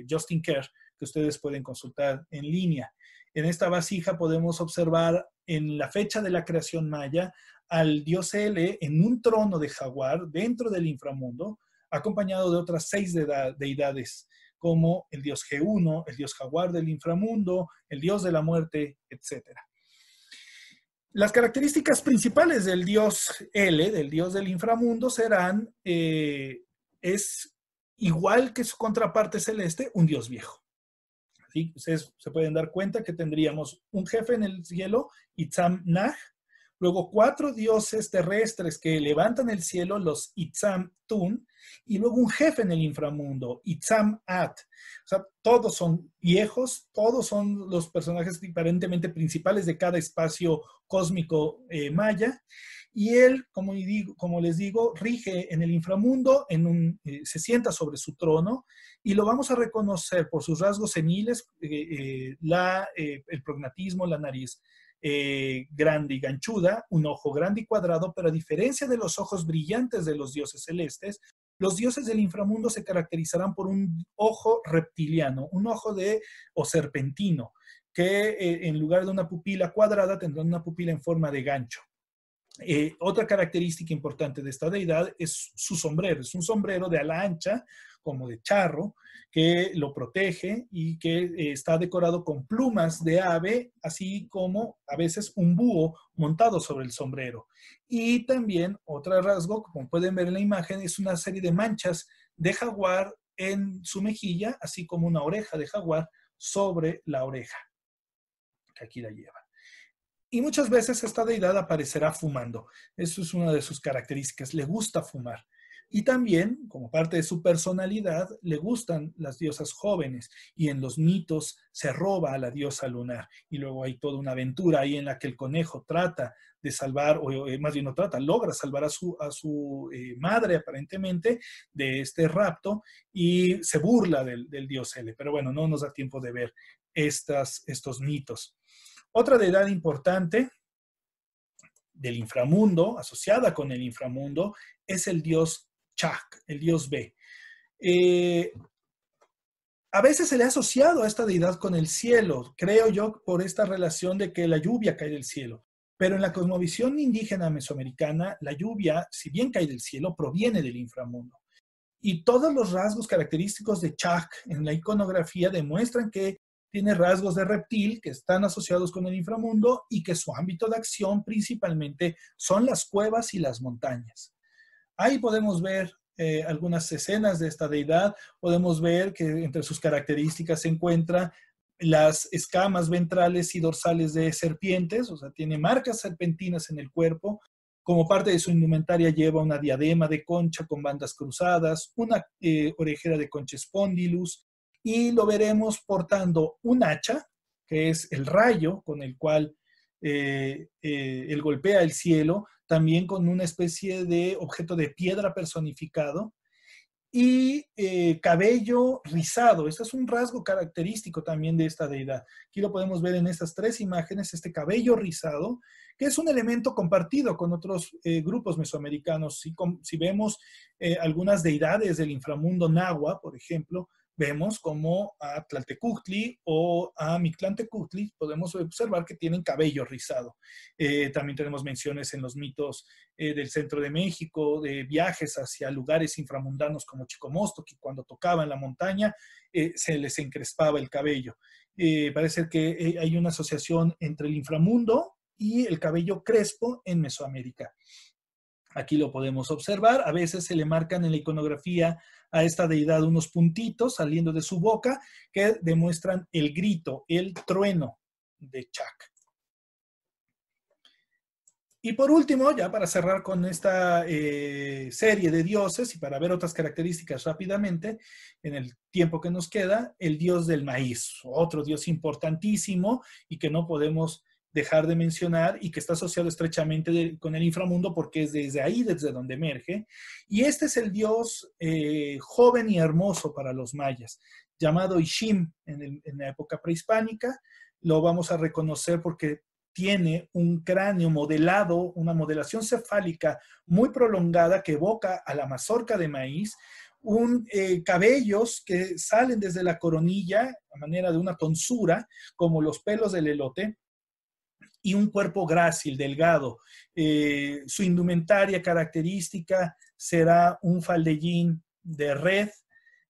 eh, Justin Kerr que ustedes pueden consultar en línea. En esta vasija podemos observar en la fecha de la creación maya al dios L en un trono de jaguar dentro del inframundo, acompañado de otras seis deidades, como el dios G1, el dios jaguar del inframundo, el dios de la muerte, etc. Las características principales del dios L, del dios del inframundo, serán, eh, es igual que su contraparte celeste, un dios viejo. ¿Sí? Ustedes se pueden dar cuenta que tendríamos un jefe en el cielo, Itzam Nah, Luego cuatro dioses terrestres que levantan el cielo, los Itzam Tun, y luego un jefe en el inframundo, Itzam At. O sea, todos son viejos, todos son los personajes aparentemente principales de cada espacio cósmico eh, maya. Y él, como, les digo, rige en el inframundo, en un, eh, se sienta sobre su trono y lo vamos a reconocer por sus rasgos seniles, eh, la, el prognatismo, la nariz eh, grande y ganchuda, un ojo grande y cuadrado, pero a diferencia de los ojos brillantes de los dioses celestes, los dioses del inframundo se caracterizarán por un ojo reptiliano, un ojo de o serpentino, que eh, en lugar de una pupila cuadrada tendrán una pupila en forma de gancho. Eh, otra característica importante de esta deidad es su sombrero, es un sombrero de ala ancha como de charro que lo protege y que eh, está decorado con plumas de ave, así como a veces un búho montado sobre el sombrero. Y también otro rasgo, como pueden ver en la imagen, es una serie de manchas de jaguar en su mejilla, así como una oreja de jaguar sobre la oreja, que aquí la lleva. Y muchas veces esta deidad aparecerá fumando. Eso es una de sus características, le gusta fumar. Y también, como parte de su personalidad, le gustan las diosas jóvenes y en los mitos se roba a la diosa lunar. Y luego hay toda una aventura ahí en la que el conejo trata de salvar, o eh, más bien no trata, logra salvar a su, a su eh, madre aparentemente de este rapto y se burla del, dios L. Pero bueno, no nos da tiempo de ver estas, estos mitos. Otra deidad importante del inframundo, asociada con el inframundo, es el dios Chak, el dios B. Eh, a veces se le ha asociado a esta deidad con el cielo, creo yo, por esta relación de que la lluvia cae del cielo. Pero en la cosmovisión indígena mesoamericana, la lluvia, si bien cae del cielo, proviene del inframundo. Y todos los rasgos característicos de Chak en la iconografía demuestran que tiene rasgos de reptil que están asociados con el inframundo y que su ámbito de acción principalmente son las cuevas y las montañas. Ahí podemos ver eh, algunas escenas de esta deidad, podemos ver que entre sus características se encuentra las escamas ventrales y dorsales de serpientes, o sea, tiene marcas serpentinas en el cuerpo. Como parte de su indumentaria lleva una diadema de concha con bandas cruzadas, una eh, orejera de concha espondilus, y lo veremos portando un hacha, que es el rayo con el cual eh, él golpea el cielo, también con una especie de objeto de piedra personificado y eh, cabello rizado. Este es un rasgo característico también de esta deidad. Aquí lo podemos ver en estas tres imágenes, este cabello rizado, que es un elemento compartido con otros eh, grupos mesoamericanos. Si, vemos eh, algunas deidades del inframundo Nahua, por ejemplo, vemos como a Tlaltecutli o a Mictlantecutli podemos observar que tienen cabello rizado. Eh, también tenemos menciones en los mitos eh, del centro de México, de viajes hacia lugares inframundanos como Chicomosto, que cuando en la montaña eh, se les encrespaba el cabello. parece que hay una asociación entre el inframundo y el cabello crespo en Mesoamérica. Aquí lo podemos observar. A veces se le marcan en la iconografía a esta deidad unos puntitos saliendo de su boca que demuestran el grito, el trueno de Chac. Y por último, ya para cerrar con esta eh, serie de dioses y para ver otras características rápidamente, en el tiempo que nos queda, el dios del maíz, otro dios importantísimo y que no podemos dejar de mencionar y que está asociado estrechamente con el inframundo porque es desde ahí desde donde emerge. Y este es el dios eh, joven y hermoso para los mayas, llamado Ishim en, en la época prehispánica. Lo vamos a reconocer porque tiene un cráneo modelado, una modelación cefálica muy prolongada que evoca a la mazorca de maíz, un, eh, cabellos que salen desde la coronilla a manera de una tonsura, como los pelos del elote, y un cuerpo grácil, delgado. Eh, su indumentaria característica será un faldellín de red,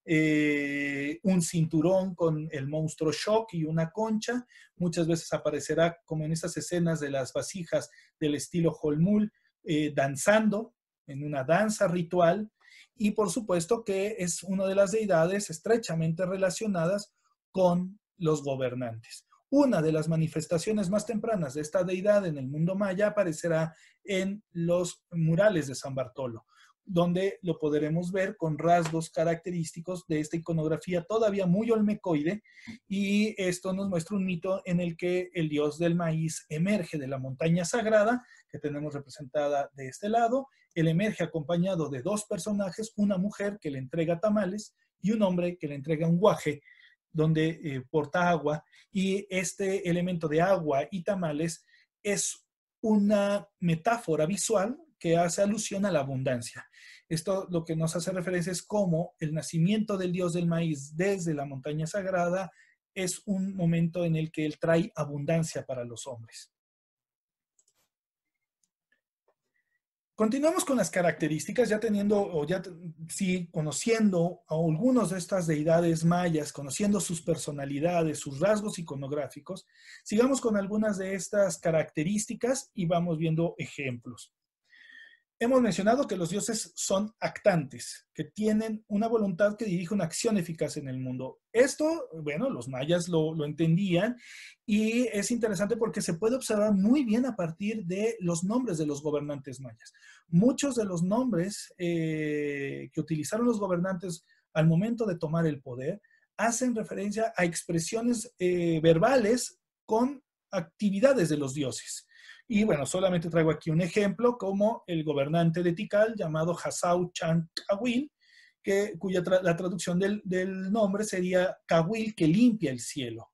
eh, un cinturón con el monstruo shock y una concha. Muchas veces aparecerá como en esas escenas de las vasijas del estilo Holmul, eh, danzando en una danza ritual. Y por supuesto que es una de las deidades estrechamente relacionadas con los gobernantes. Una de las manifestaciones más tempranas de esta deidad en el mundo maya aparecerá en los murales de San Bartolo, donde lo podremos ver con rasgos característicos de esta iconografía todavía muy olmecoide y esto nos muestra un mito en el que el dios del maíz emerge de la montaña sagrada que tenemos representada de este lado, él emerge acompañado de dos personajes, una mujer que le entrega tamales y un hombre que le entrega un guaje donde eh, porta agua, y este elemento de agua y tamales es una metáfora visual que hace alusión a la abundancia. Esto lo que nos hace referencia es cómo el nacimiento del dios del maíz desde la montaña sagrada es un momento en el que él trae abundancia para los hombres. Continuamos con las características, ya teniendo o ya sí, conociendo a algunos de estas deidades mayas, conociendo sus personalidades, sus rasgos iconográficos, sigamos con algunas de estas características y vamos viendo ejemplos. Hemos mencionado que los dioses son actantes, que tienen una voluntad que dirige una acción eficaz en el mundo. Esto, bueno, los mayas lo, entendían y es interesante porque se puede observar muy bien a partir de los nombres de los gobernantes mayas. Muchos de los nombres eh, que utilizaron los gobernantes al momento de tomar el poder hacen referencia a expresiones eh, verbales con actividades de los dioses. Y bueno, solamente traigo aquí un ejemplo, como el gobernante de Tikal llamado hasau Chan Kawil, que, cuya la traducción del, nombre sería Kawil que limpia el cielo.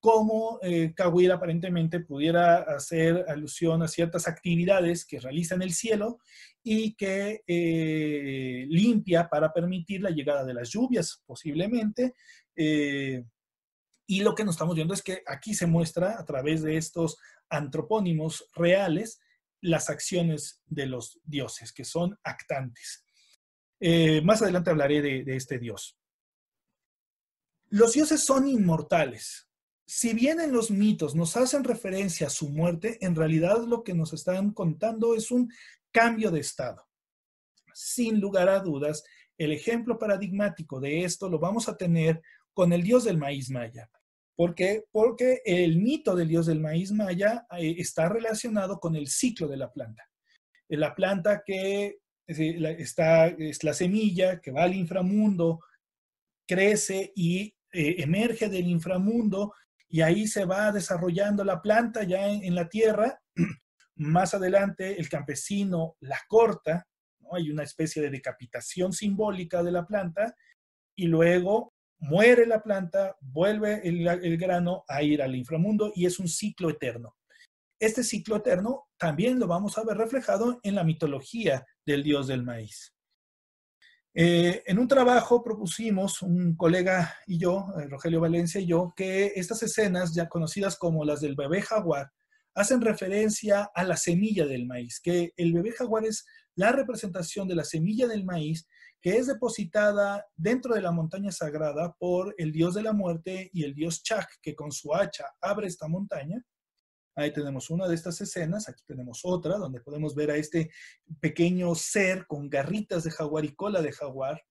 Como eh, Kawil aparentemente pudiera hacer alusión a ciertas actividades que realiza en el cielo y que eh, limpia para permitir la llegada de las lluvias, posiblemente. Eh, y lo que nos estamos viendo es que aquí se muestra a través de estos antropónimos reales las acciones de los dioses, que son actantes. Eh, más adelante hablaré de, de este dios. Los dioses son inmortales. Si bien en los mitos nos hacen referencia a su muerte, en realidad lo que nos están contando es un cambio de estado. Sin lugar a dudas, el ejemplo paradigmático de esto lo vamos a tener con el dios del maíz maya. ¿Por qué? Porque el mito del dios del maíz maya eh, está relacionado con el ciclo de la planta. Eh, la planta que está, es la semilla que va al inframundo, crece y eh, emerge del inframundo y ahí se va desarrollando la planta ya en, la tierra. (clears throat) Más adelante el campesino la corta, hay una especie de decapitación simbólica de la planta y luego muere la planta, vuelve el, grano a ir al inframundo y es un ciclo eterno. Este ciclo eterno también lo vamos a ver reflejado en la mitología del dios del maíz. Eh, en un trabajo propusimos, un colega y yo, eh, Rogelio Valencia y yo, que estas escenas ya conocidas como las del bebé jaguar hacen referencia a la semilla del maíz, que el bebé jaguar es la representación de la semilla del maíz que es depositada dentro de la montaña sagrada por el dios de la muerte y el dios Chak, que con su hacha abre esta montaña. Ahí tenemos una de estas escenas, aquí tenemos otra, donde podemos ver a este pequeño ser con garritas de jaguar y cola de jaguar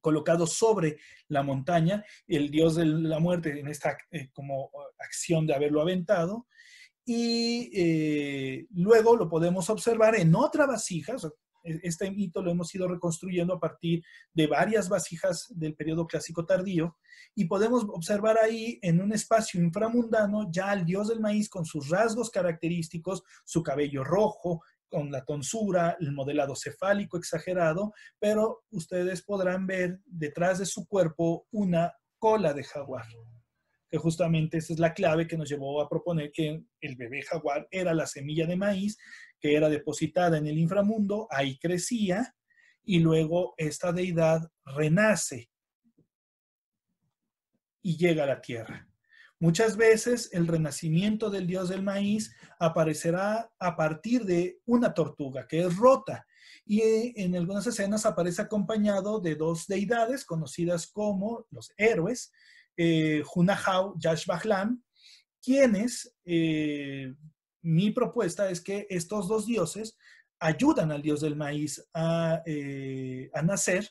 colocado sobre la montaña, el dios de la muerte en esta eh, como eh, acción de haberlo aventado. Y eh, luego lo podemos observar en otra vasija, e-, este hito lo hemos ido reconstruyendo a partir de varias vasijas del periodo clásico tardío y podemos observar ahí en un espacio inframundano ya al dios del maíz con sus rasgos característicos, su cabello rojo, con la tonsura, el modelado cefálico exagerado, pero ustedes podrán ver detrás de su cuerpo una cola de jaguar que justamente esa es la clave que nos llevó a proponer que el bebé jaguar era la semilla de maíz que era depositada en el inframundo, ahí crecía y luego esta deidad renace y llega a la tierra. Muchas veces el renacimiento del dios del maíz aparecerá a partir de una tortuga que es rota y eh, en algunas escenas aparece acompañado de dos deidades conocidas como los héroes, eh, Hunahau y quienes eh, mi propuesta es que estos dos dioses ayudan al dios del maíz a, eh, nacer.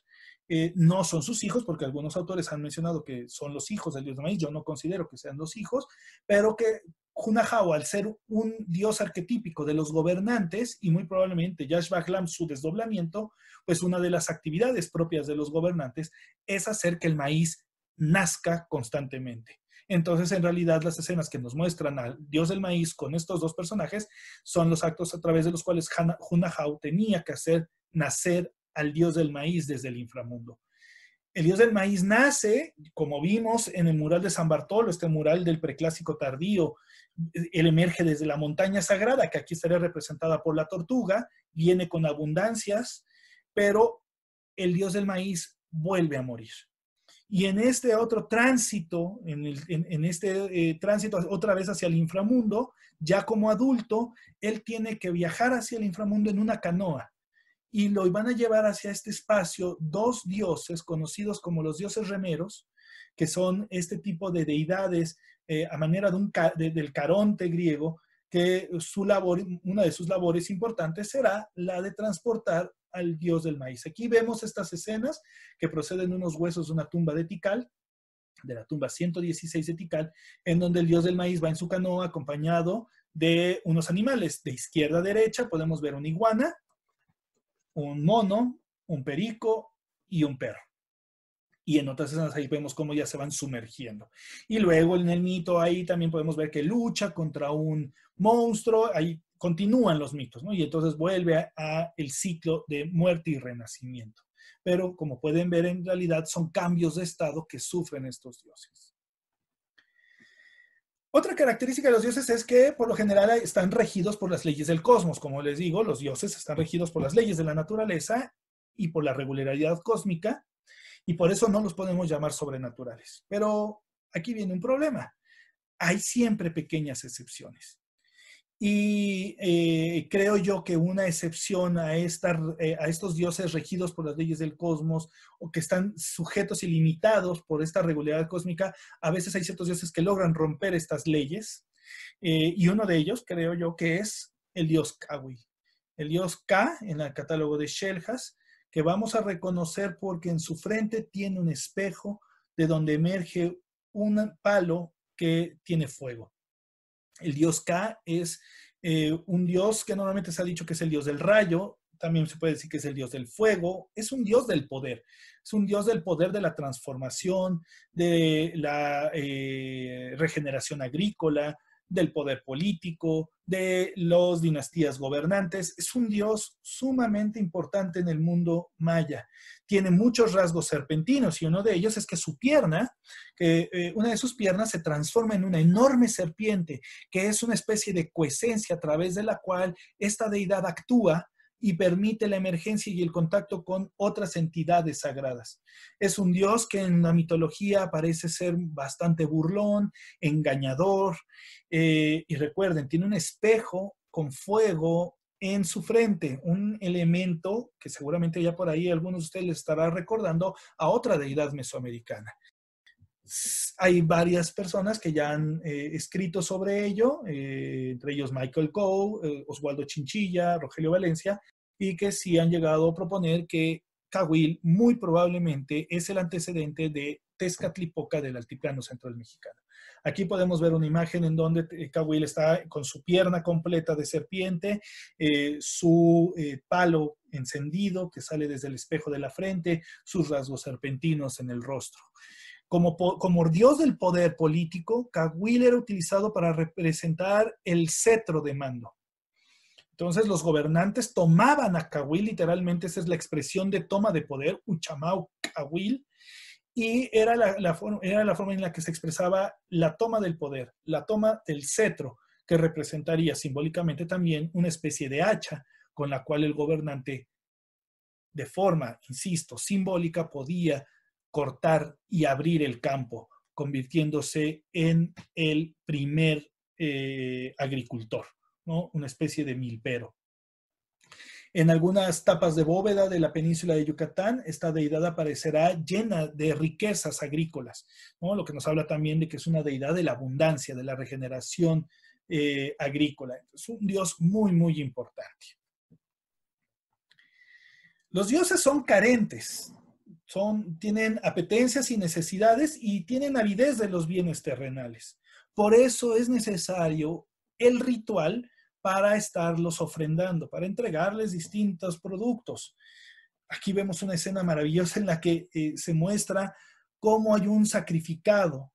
Eh, no son sus hijos, porque algunos autores han mencionado que son los hijos del dios del maíz. Yo no considero que sean los hijos, pero que Junahao, al ser un dios arquetípico de los gobernantes y muy probablemente Yash su desdoblamiento, pues una de las actividades propias de los gobernantes es hacer que el maíz nazca constantemente. Entonces, en realidad, las escenas que nos muestran al dios del maíz con estos dos personajes son los actos a través de los cuales Hunahau tenía que hacer nacer al dios del maíz desde el inframundo. El dios del maíz nace, como vimos en el mural de San Bartolo, este mural del preclásico tardío. Él emerge desde la montaña sagrada, que aquí estaría representada por la tortuga, viene con abundancias, pero el dios del maíz vuelve a morir. Y en este otro tránsito, en, este eh, tránsito otra vez hacia el inframundo, ya como adulto, él tiene que viajar hacia el inframundo en una canoa. Y lo iban a llevar hacia este espacio dos dioses conocidos como los dioses remeros, que son este tipo de deidades eh, a manera de un, del caronte griego, que su labor, una de sus labores importantes será la de transportar al dios del maíz. Aquí vemos estas escenas que proceden de unos huesos de una tumba de Tikal, de la tumba 116 de Tikal, en donde el dios del maíz va en su canoa acompañado de unos animales. De izquierda a derecha podemos ver una iguana, un mono, un perico y un perro. Y en otras escenas ahí vemos cómo ya se van sumergiendo. Y luego en el mito ahí también podemos ver que lucha contra un monstruo. Ahí continúan los mitos, ¿no? Y entonces vuelve a, el ciclo de muerte y renacimiento. Pero como pueden ver, en realidad son cambios de estado que sufren estos dioses. Otra característica de los dioses es que por lo general están regidos por las leyes del cosmos. Como les digo, los dioses están regidos por las leyes de la naturaleza y por la regularidad cósmica, y por eso no los podemos llamar sobrenaturales. Pero aquí viene un problema. Hay siempre pequeñas excepciones. Y eh, creo yo que una excepción a, eh, a estos dioses regidos por las leyes del cosmos o que están sujetos y limitados por esta regularidad cósmica, a veces hay ciertos dioses que logran romper estas leyes. Eh, y uno de ellos, creo yo, que es el dios Kawi. El dios Ka en el catálogo de Shelhas, que vamos a reconocer porque en su frente tiene un espejo de donde emerge un palo que tiene fuego. El dios K es eh, un dios que normalmente se ha dicho que es el dios del rayo, también se puede decir que es el dios del fuego, es un dios del poder, es un dios del poder de la transformación, de la eh, regeneración agrícola, del poder político, de las dinastías gobernantes. Es un dios sumamente importante en el mundo maya. Tiene muchos rasgos serpentinos y uno de ellos es que su pierna, que eh, una de sus piernas se transforma en una enorme serpiente, que es una especie de coesencia a través de la cual esta deidad actúa y permite la emergencia y el contacto con otras entidades sagradas. Es un dios que en la mitología parece ser bastante burlón, engañador, eh, y recuerden, tiene un espejo con fuego en su frente, un elemento que seguramente ya por ahí algunos de ustedes le estará recordando a otra deidad mesoamericana hay varias personas que ya han eh, escrito sobre ello, eh, entre ellos Michael Coe, eh, Oswaldo Chinchilla, Rogelio Valencia, y que sí han llegado a proponer que Cahuil muy probablemente es el antecedente de Tezcatlipoca del altiplano central mexicano. Aquí podemos ver una imagen en donde Cahuil está con su pierna completa de serpiente, su palo encendido que sale desde el espejo de la frente, sus rasgos serpentinos en el rostro. Como, dios del poder político, Cahuil era utilizado para representar el cetro de mando. Entonces los gobernantes tomaban a Cahuil, literalmente esa es la expresión de toma de poder, Uchamau Cahuil, y era la, era la forma en la que se expresaba la toma del poder, la toma del cetro, que representaría simbólicamente también una especie de hacha con la cual el gobernante, de forma, insisto, simbólica, podía cortar y abrir el campo, convirtiéndose en el primer eh, agricultor, ¿no? una especie de milpero. En algunas tapas de bóveda de la península de Yucatán, esta deidad aparecerá llena de riquezas agrícolas, ¿no? lo que nos habla también de que es una deidad de la abundancia, de la regeneración eh, agrícola. Es un dios muy, muy importante. Los dioses son carentes, tienen apetencias y necesidades y tienen avidez de los bienes terrenales. Por eso es necesario el ritual para estarlos ofrendando, para entregarles distintos productos. Aquí vemos una escena maravillosa en la que eh, se muestra cómo hay un sacrificado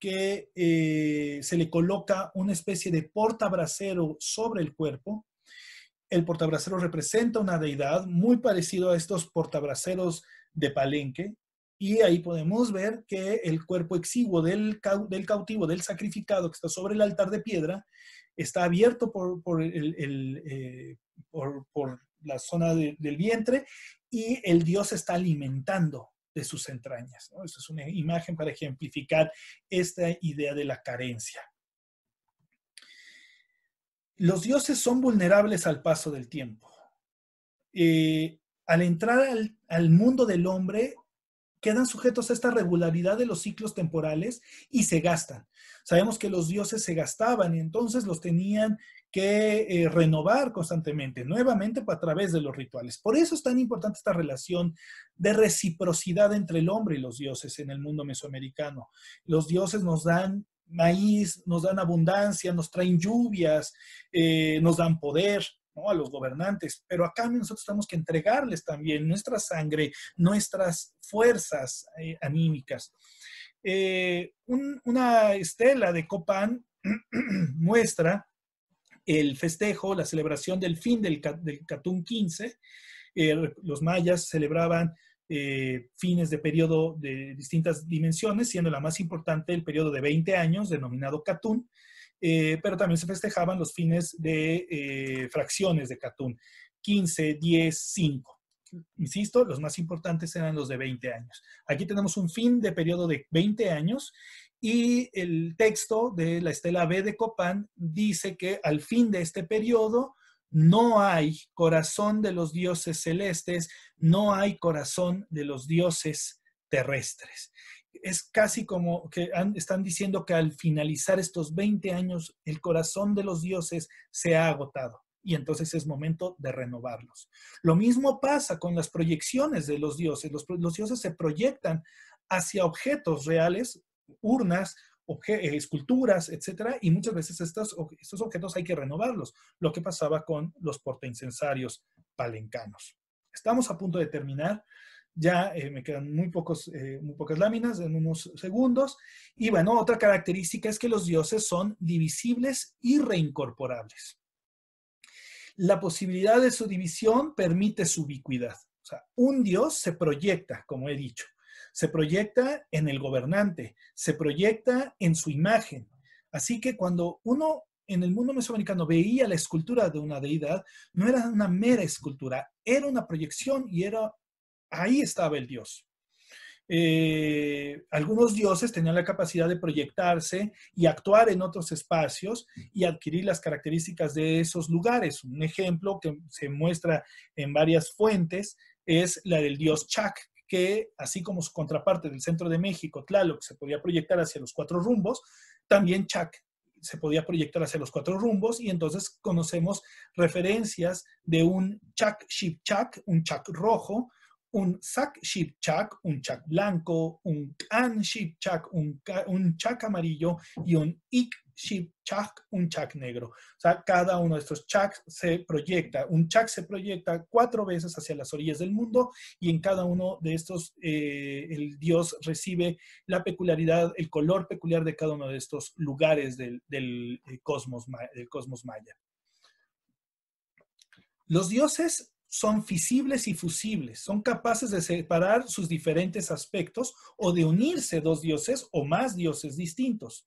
que eh, se le coloca una especie de portabracero sobre el cuerpo. El portabracero representa una deidad muy parecido a estos portabraceros de Palenque, y ahí podemos ver que el cuerpo exiguo del, del, cautivo, del sacrificado que está sobre el altar de piedra, está abierto por, por, eh, la zona del vientre y el dios está alimentando de sus entrañas. ¿no? es una imagen para ejemplificar esta idea de la carencia. Los dioses son vulnerables al paso del tiempo. Eh, al entrar al al mundo del hombre quedan sujetos a esta regularidad de los ciclos temporales y se gastan. Sabemos que los dioses se gastaban y entonces los tenían que eh, renovar constantemente, nuevamente a través de los rituales. Por eso es tan importante esta relación de reciprocidad entre el hombre y los dioses en el mundo mesoamericano. Los dioses nos dan maíz, nos dan abundancia, nos traen lluvias, eh, nos dan poder a los gobernantes, pero acá nosotros tenemos que entregarles también nuestra sangre, nuestras fuerzas eh, anímicas. Eh, una estela de Copán (clears throat) muestra el festejo, la celebración del fin del, Catún 15. Eh, los mayas celebraban fines de periodo de distintas dimensiones, siendo la más importante el periodo de 20 años, denominado Catún, eh, pero también se festejaban los fines de eh, fracciones de Catún, 15, 10, 5. Insisto, los más importantes eran los de 20 años. Aquí tenemos un fin de periodo de 20 años y el texto de la estela B de Copán dice que al fin de este periodo no hay corazón de los dioses celestes, no hay corazón de los dioses terrestres es casi como que están diciendo que al finalizar estos 20 años, el corazón de los dioses se ha agotado y entonces es momento de renovarlos. Lo mismo pasa con las proyecciones de los dioses. Los, dioses se proyectan hacia objetos reales, urnas, eh, esculturas, etcétera, y muchas veces estos, estos objetos hay que renovarlos, lo que pasaba con los portaincensarios palencanos. Estamos a punto de terminar ya eh, me quedan muy, pocos, eh, muy pocas láminas en unos segundos. Y bueno, otra característica es que los dioses son divisibles y reincorporables. La posibilidad de su división permite su ubicuidad. O sea, un dios se proyecta, como he dicho, se proyecta en el gobernante, se proyecta en su imagen. Así que cuando uno en el mundo mesoamericano veía la escultura de una deidad, no era una mera escultura, era una proyección y era Ahí estaba el Dios. Eh, algunos dioses tenían la capacidad de proyectarse y actuar en otros espacios y adquirir las características de esos lugares. Un ejemplo que se muestra en varias fuentes es la del dios Chac, que así como su contraparte del centro de México, Tlaloc, se podía proyectar hacia los cuatro rumbos, también Chac se podía proyectar hacia los cuatro rumbos y entonces conocemos referencias de un Chac Chak, un Chac rojo, un Zak chak un Chak blanco, un Kan Shipchak, un, un Chak amarillo y un Ik chak un Chak negro. O sea, cada uno de estos Chaks se proyecta, un Chak se proyecta cuatro veces hacia las orillas del mundo y en cada uno de estos eh, el dios recibe la peculiaridad, el color peculiar de cada uno de estos lugares del, eh, cosmos, del cosmos maya. Los dioses son fisibles y fusibles, son capaces de separar sus diferentes aspectos o de unirse dos dioses o más dioses distintos.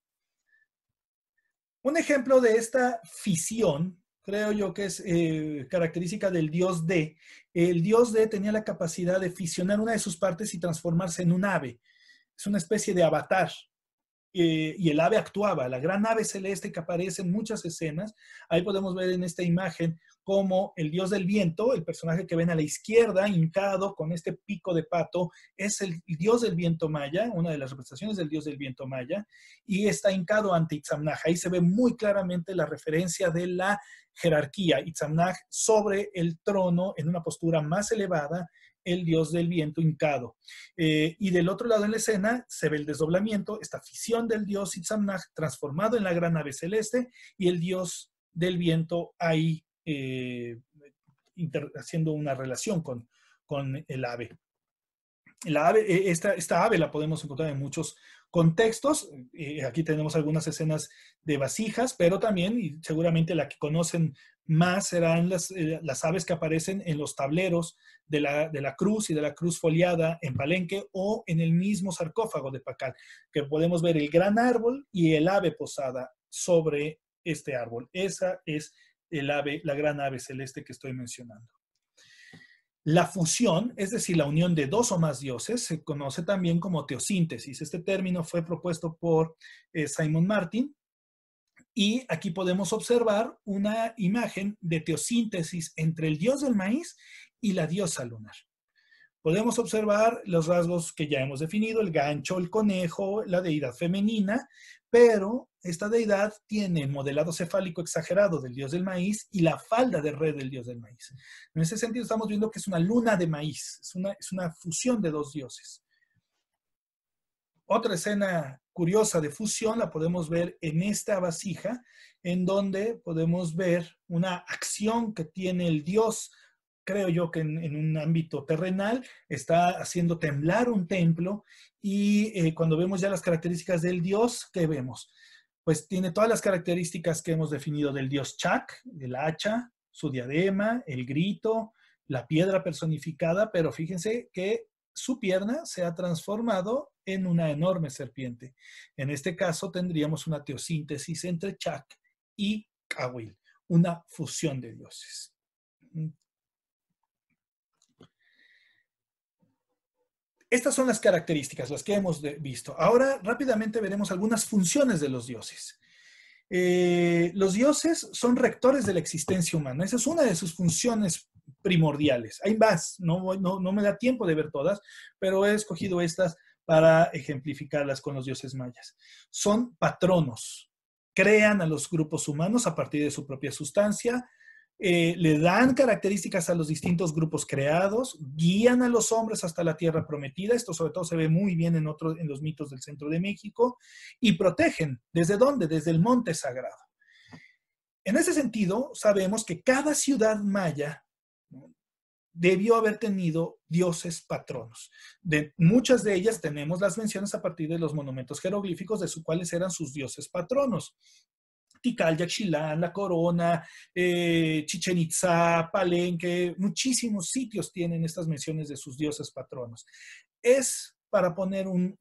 Un ejemplo de esta fisión, creo yo que es eh, característica del dios D. El dios D tenía la capacidad de fisionar una de sus partes y transformarse en un ave. Es una especie de avatar, eh, y el ave actuaba, la gran ave celeste que aparece en muchas escenas. Ahí podemos ver en esta imagen como el dios del viento, el personaje que ven a la izquierda, hincado con este pico de pato, es el dios del viento maya, una de las representaciones del dios del viento maya, y está hincado ante Itzamnaj. Ahí se ve muy claramente la referencia de la jerarquía, Itzamnaj sobre el trono en una postura más elevada, el dios del viento hincado. Eh, y del otro lado en la escena se ve el desdoblamiento, esta fisión del dios Itzamnaj transformado en la gran ave celeste y el dios del viento ahí eh, haciendo una relación con, con el ave. La ave e-, esta, esta, ave la podemos encontrar en muchos contextos. Eh, aquí tenemos algunas escenas de vasijas, pero también, y seguramente la que conocen más serán las, eh, las aves que aparecen en los tableros de la, de la, cruz y de la cruz foliada en Palenque o en el mismo sarcófago de Pacal, que podemos ver el gran árbol y el ave posada sobre este árbol. Esa es la gran ave celeste que estoy mencionando. La fusión, es decir, la unión de dos o más dioses, se conoce también como teosíntesis. Este término fue propuesto por eh, Simon Martin y aquí podemos observar una imagen de teosíntesis entre el dios del maíz y la diosa lunar. Podemos observar los rasgos que ya hemos definido, el gancho, el conejo, la deidad femenina pero esta deidad tiene modelado cefálico exagerado del dios del maíz y la falda de red del dios del maíz. En ese sentido estamos viendo que es una luna de maíz, es una, es una fusión de dos dioses. Otra escena curiosa de fusión la podemos ver en esta vasija, en donde podemos ver una acción que tiene el dios creo yo que en, un ámbito terrenal, está haciendo temblar un templo y eh, cuando vemos ya las características del dios, ¿qué vemos? Pues tiene todas las características que hemos definido del dios Chak, el hacha, su diadema, el grito, la piedra personificada, pero fíjense que su pierna se ha transformado en una enorme serpiente. En este caso tendríamos una teosíntesis entre Chak y Kawil, una fusión de dioses. Estas son las características, las que hemos visto. Ahora rápidamente veremos algunas funciones de los dioses. Eh, los dioses son rectores de la existencia humana. Esa es una de sus funciones primordiales. Hay más, no, no, no me da tiempo de ver todas, pero he escogido estas para ejemplificarlas con los dioses mayas. Son patronos, crean a los grupos humanos a partir de su propia sustancia, eh, le dan características a los distintos grupos creados, guían a los hombres hasta la tierra prometida, esto sobre todo se ve muy bien en, otros en los mitos del centro de México, y protegen. ¿Desde dónde? Desde el monte sagrado. En ese sentido, sabemos que cada ciudad maya debió haber tenido dioses patronos. De muchas de ellas tenemos las menciones a partir de los monumentos jeroglíficos de sus cuales eran sus dioses patronos. Tikal, Yaxchilán, La Corona, eh, Chichen Itza, Palenque, muchísimos sitios tienen estas menciones de sus dioses patronos. Es para poner un,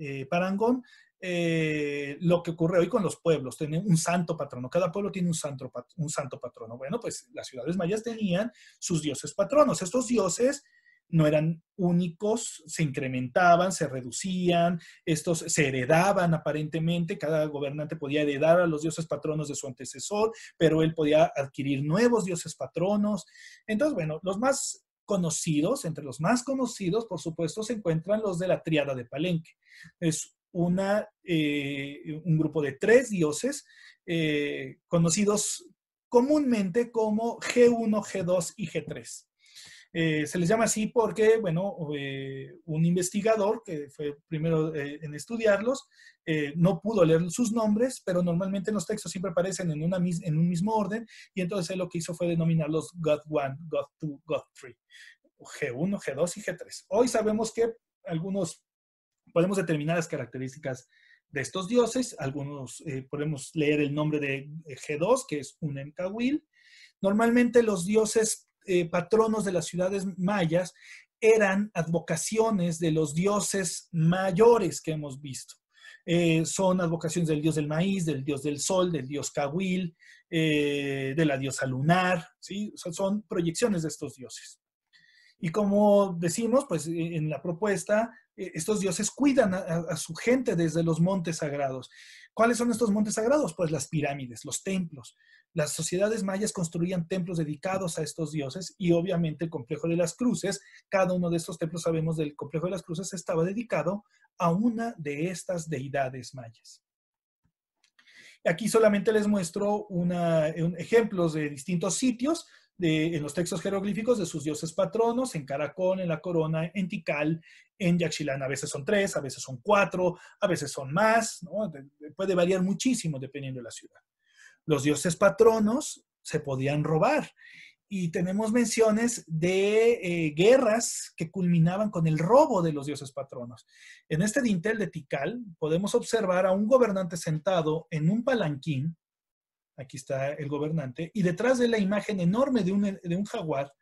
eh, parangón eh, lo que ocurre hoy con los pueblos, tienen un santo patrono, cada pueblo tiene un santo, un santo patrono. Bueno, pues las ciudades mayas tenían sus dioses patronos. Estos dioses no eran únicos, se incrementaban, se reducían, estos se heredaban aparentemente, cada gobernante podía heredar a los dioses patronos de su antecesor, pero él podía adquirir nuevos dioses patronos. Entonces, bueno, los más conocidos, entre los más conocidos, por supuesto, se encuentran los de la triada de Palenque. Es una, eh, un grupo de tres dioses eh, conocidos comúnmente como G1, G2 y G3. Eh, se les llama así porque, bueno, eh, un investigador que fue primero eh, en estudiarlos, no pudo leer sus nombres, pero normalmente los textos siempre aparecen en, una, en un mismo orden, y entonces él lo que hizo fue denominarlos God 1, God 2, God 3, G1, G2 y G3. Hoy sabemos que algunos podemos determinar las características de estos dioses, algunos podemos leer el nombre de G2, que es un Enkawil. Normalmente los dioses eh, patronos de las ciudades mayas eran advocaciones de los dioses mayores que hemos visto. Eh, son advocaciones del dios del maíz, del dios del sol, del dios Cahuil, eh, de la diosa lunar, ¿sí? son proyecciones de estos dioses. Y como decimos, pues e, en la propuesta, e, estos dioses cuidan a, su gente desde los montes sagrados. ¿Cuáles son estos montes sagrados? Pues las pirámides, los templos, las sociedades mayas construían templos dedicados a estos dioses y obviamente el complejo de las cruces, cada uno de estos templos sabemos del complejo de las cruces estaba dedicado a una de estas deidades mayas. Aquí solamente les muestro ejemplos de distintos sitios en los textos jeroglíficos de sus dioses patronos, en Caracol, en La Corona, en Tikal, en Yaxchilán. A veces son tres, a veces son cuatro, a veces son más, puede variar muchísimo dependiendo de la ciudad los dioses patronos se podían robar. Y tenemos menciones de eh, guerras que culminaban con el robo de los dioses patronos. En este dintel de Tikal podemos observar a un gobernante sentado en un palanquín, aquí está el gobernante, y detrás de la imagen enorme de un, jaguar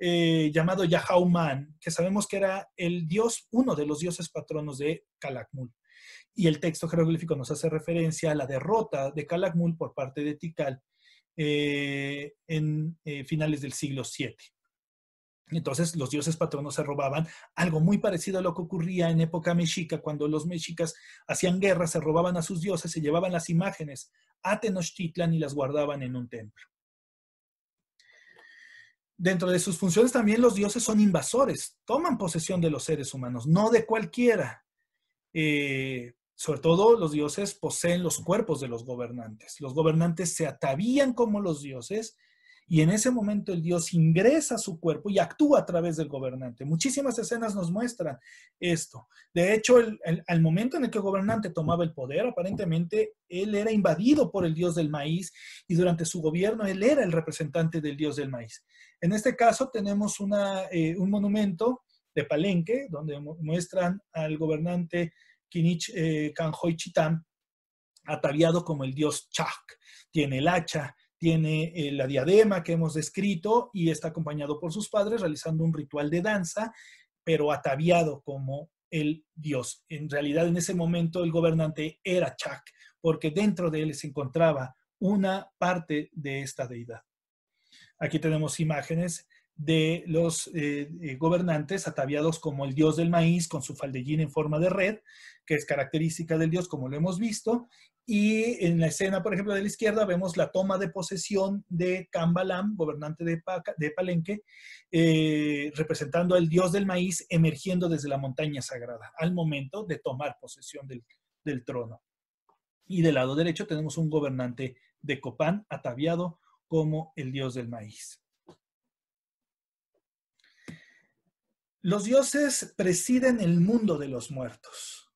eh, llamado Yahauman, que sabemos que era el dios, uno de los dioses patronos de Calakmul y el texto jeroglífico nos hace referencia a la derrota de Calakmul por parte de Tikal eh, en eh, finales del siglo VII. Entonces los dioses patronos se robaban algo muy parecido a lo que ocurría en época mexica, cuando los mexicas hacían guerra, se robaban a sus dioses, se llevaban las imágenes a Tenochtitlan y las guardaban en un templo. Dentro de sus funciones también los dioses son invasores, toman posesión de los seres humanos, no de cualquiera, eh, sobre todo los dioses poseen los cuerpos de los gobernantes. Los gobernantes se atavían como los dioses y en ese momento el dios ingresa a su cuerpo y actúa a través del gobernante. Muchísimas escenas nos muestran esto. De hecho, al momento en el que el gobernante tomaba el poder, aparentemente él era invadido por el dios del maíz y durante su gobierno él era el representante del dios del maíz. En este caso tenemos eh, un monumento de Palenque, donde muestran al gobernante Kinich eh, Chitán ataviado como el dios Chak. Tiene el hacha, tiene eh, la diadema que hemos descrito y está acompañado por sus padres realizando un ritual de danza, pero ataviado como el dios. En realidad, en ese momento, el gobernante era Chak, porque dentro de él se encontraba una parte de esta deidad. Aquí tenemos imágenes de los eh, eh, gobernantes ataviados como el dios del maíz con su faldellín en forma de red, que es característica del dios como lo hemos visto. Y en la escena, por ejemplo, de la izquierda vemos la toma de posesión de Kambalam, gobernante de, Palenque, eh, representando al dios del maíz emergiendo desde la montaña sagrada al momento de tomar posesión del trono. Y del lado derecho tenemos un gobernante de Copán ataviado como el dios del maíz. Los dioses presiden el mundo de los muertos.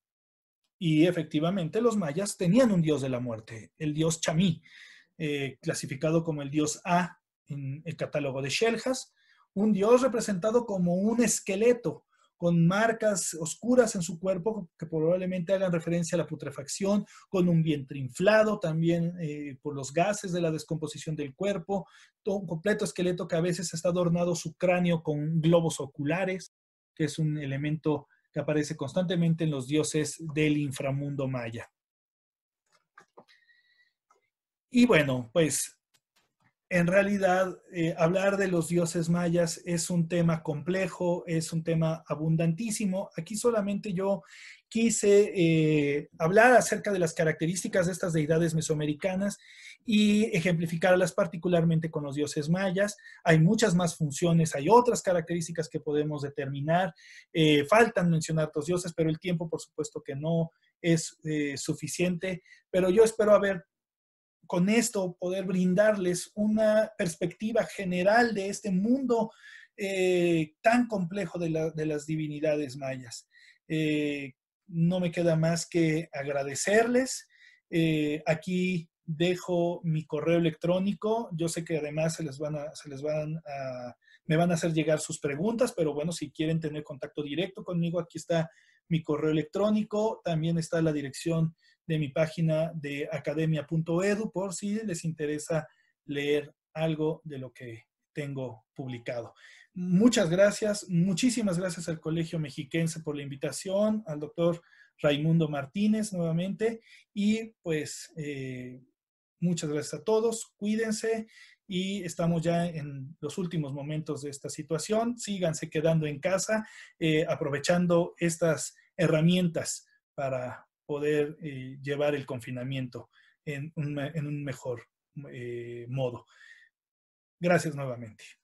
Y efectivamente los mayas tenían un dios de la muerte, el dios Chamí, eh, clasificado como el dios A en el catálogo de Shelhas, un dios representado como un esqueleto con marcas oscuras en su cuerpo que probablemente hagan referencia a la putrefacción, con un vientre inflado también eh, por los gases de la descomposición del cuerpo, un completo esqueleto que a veces está adornado su cráneo con globos oculares que es un elemento que aparece constantemente en los dioses del inframundo maya. Y bueno, pues en realidad eh, hablar de los dioses mayas es un tema complejo, es un tema abundantísimo. Aquí solamente yo quise eh, hablar acerca de las características de estas deidades mesoamericanas y ejemplificarlas particularmente con los dioses mayas. Hay muchas más funciones, hay otras características que podemos determinar. Eh, faltan mencionar otros dioses, pero el tiempo, por supuesto, que no es eh, suficiente. Pero yo espero haber con esto poder brindarles una perspectiva general de este mundo tan complejo de, las divinidades mayas no me queda más que agradecerles. Eh, aquí dejo mi correo electrónico. Yo sé que además se les van a, se les van a, me van a hacer llegar sus preguntas, pero bueno, si quieren tener contacto directo conmigo, aquí está mi correo electrónico. También está la dirección de mi página de academia.edu por si les interesa leer algo de lo que tengo publicado. Muchas gracias, muchísimas gracias al Colegio Mexiquense por la invitación, al doctor Raimundo Martínez nuevamente y pues eh, muchas gracias a todos, cuídense y estamos ya en los últimos momentos de esta situación, síganse quedando en casa, eh, aprovechando estas herramientas para poder eh, llevar el confinamiento en un mejor modo. Gracias nuevamente.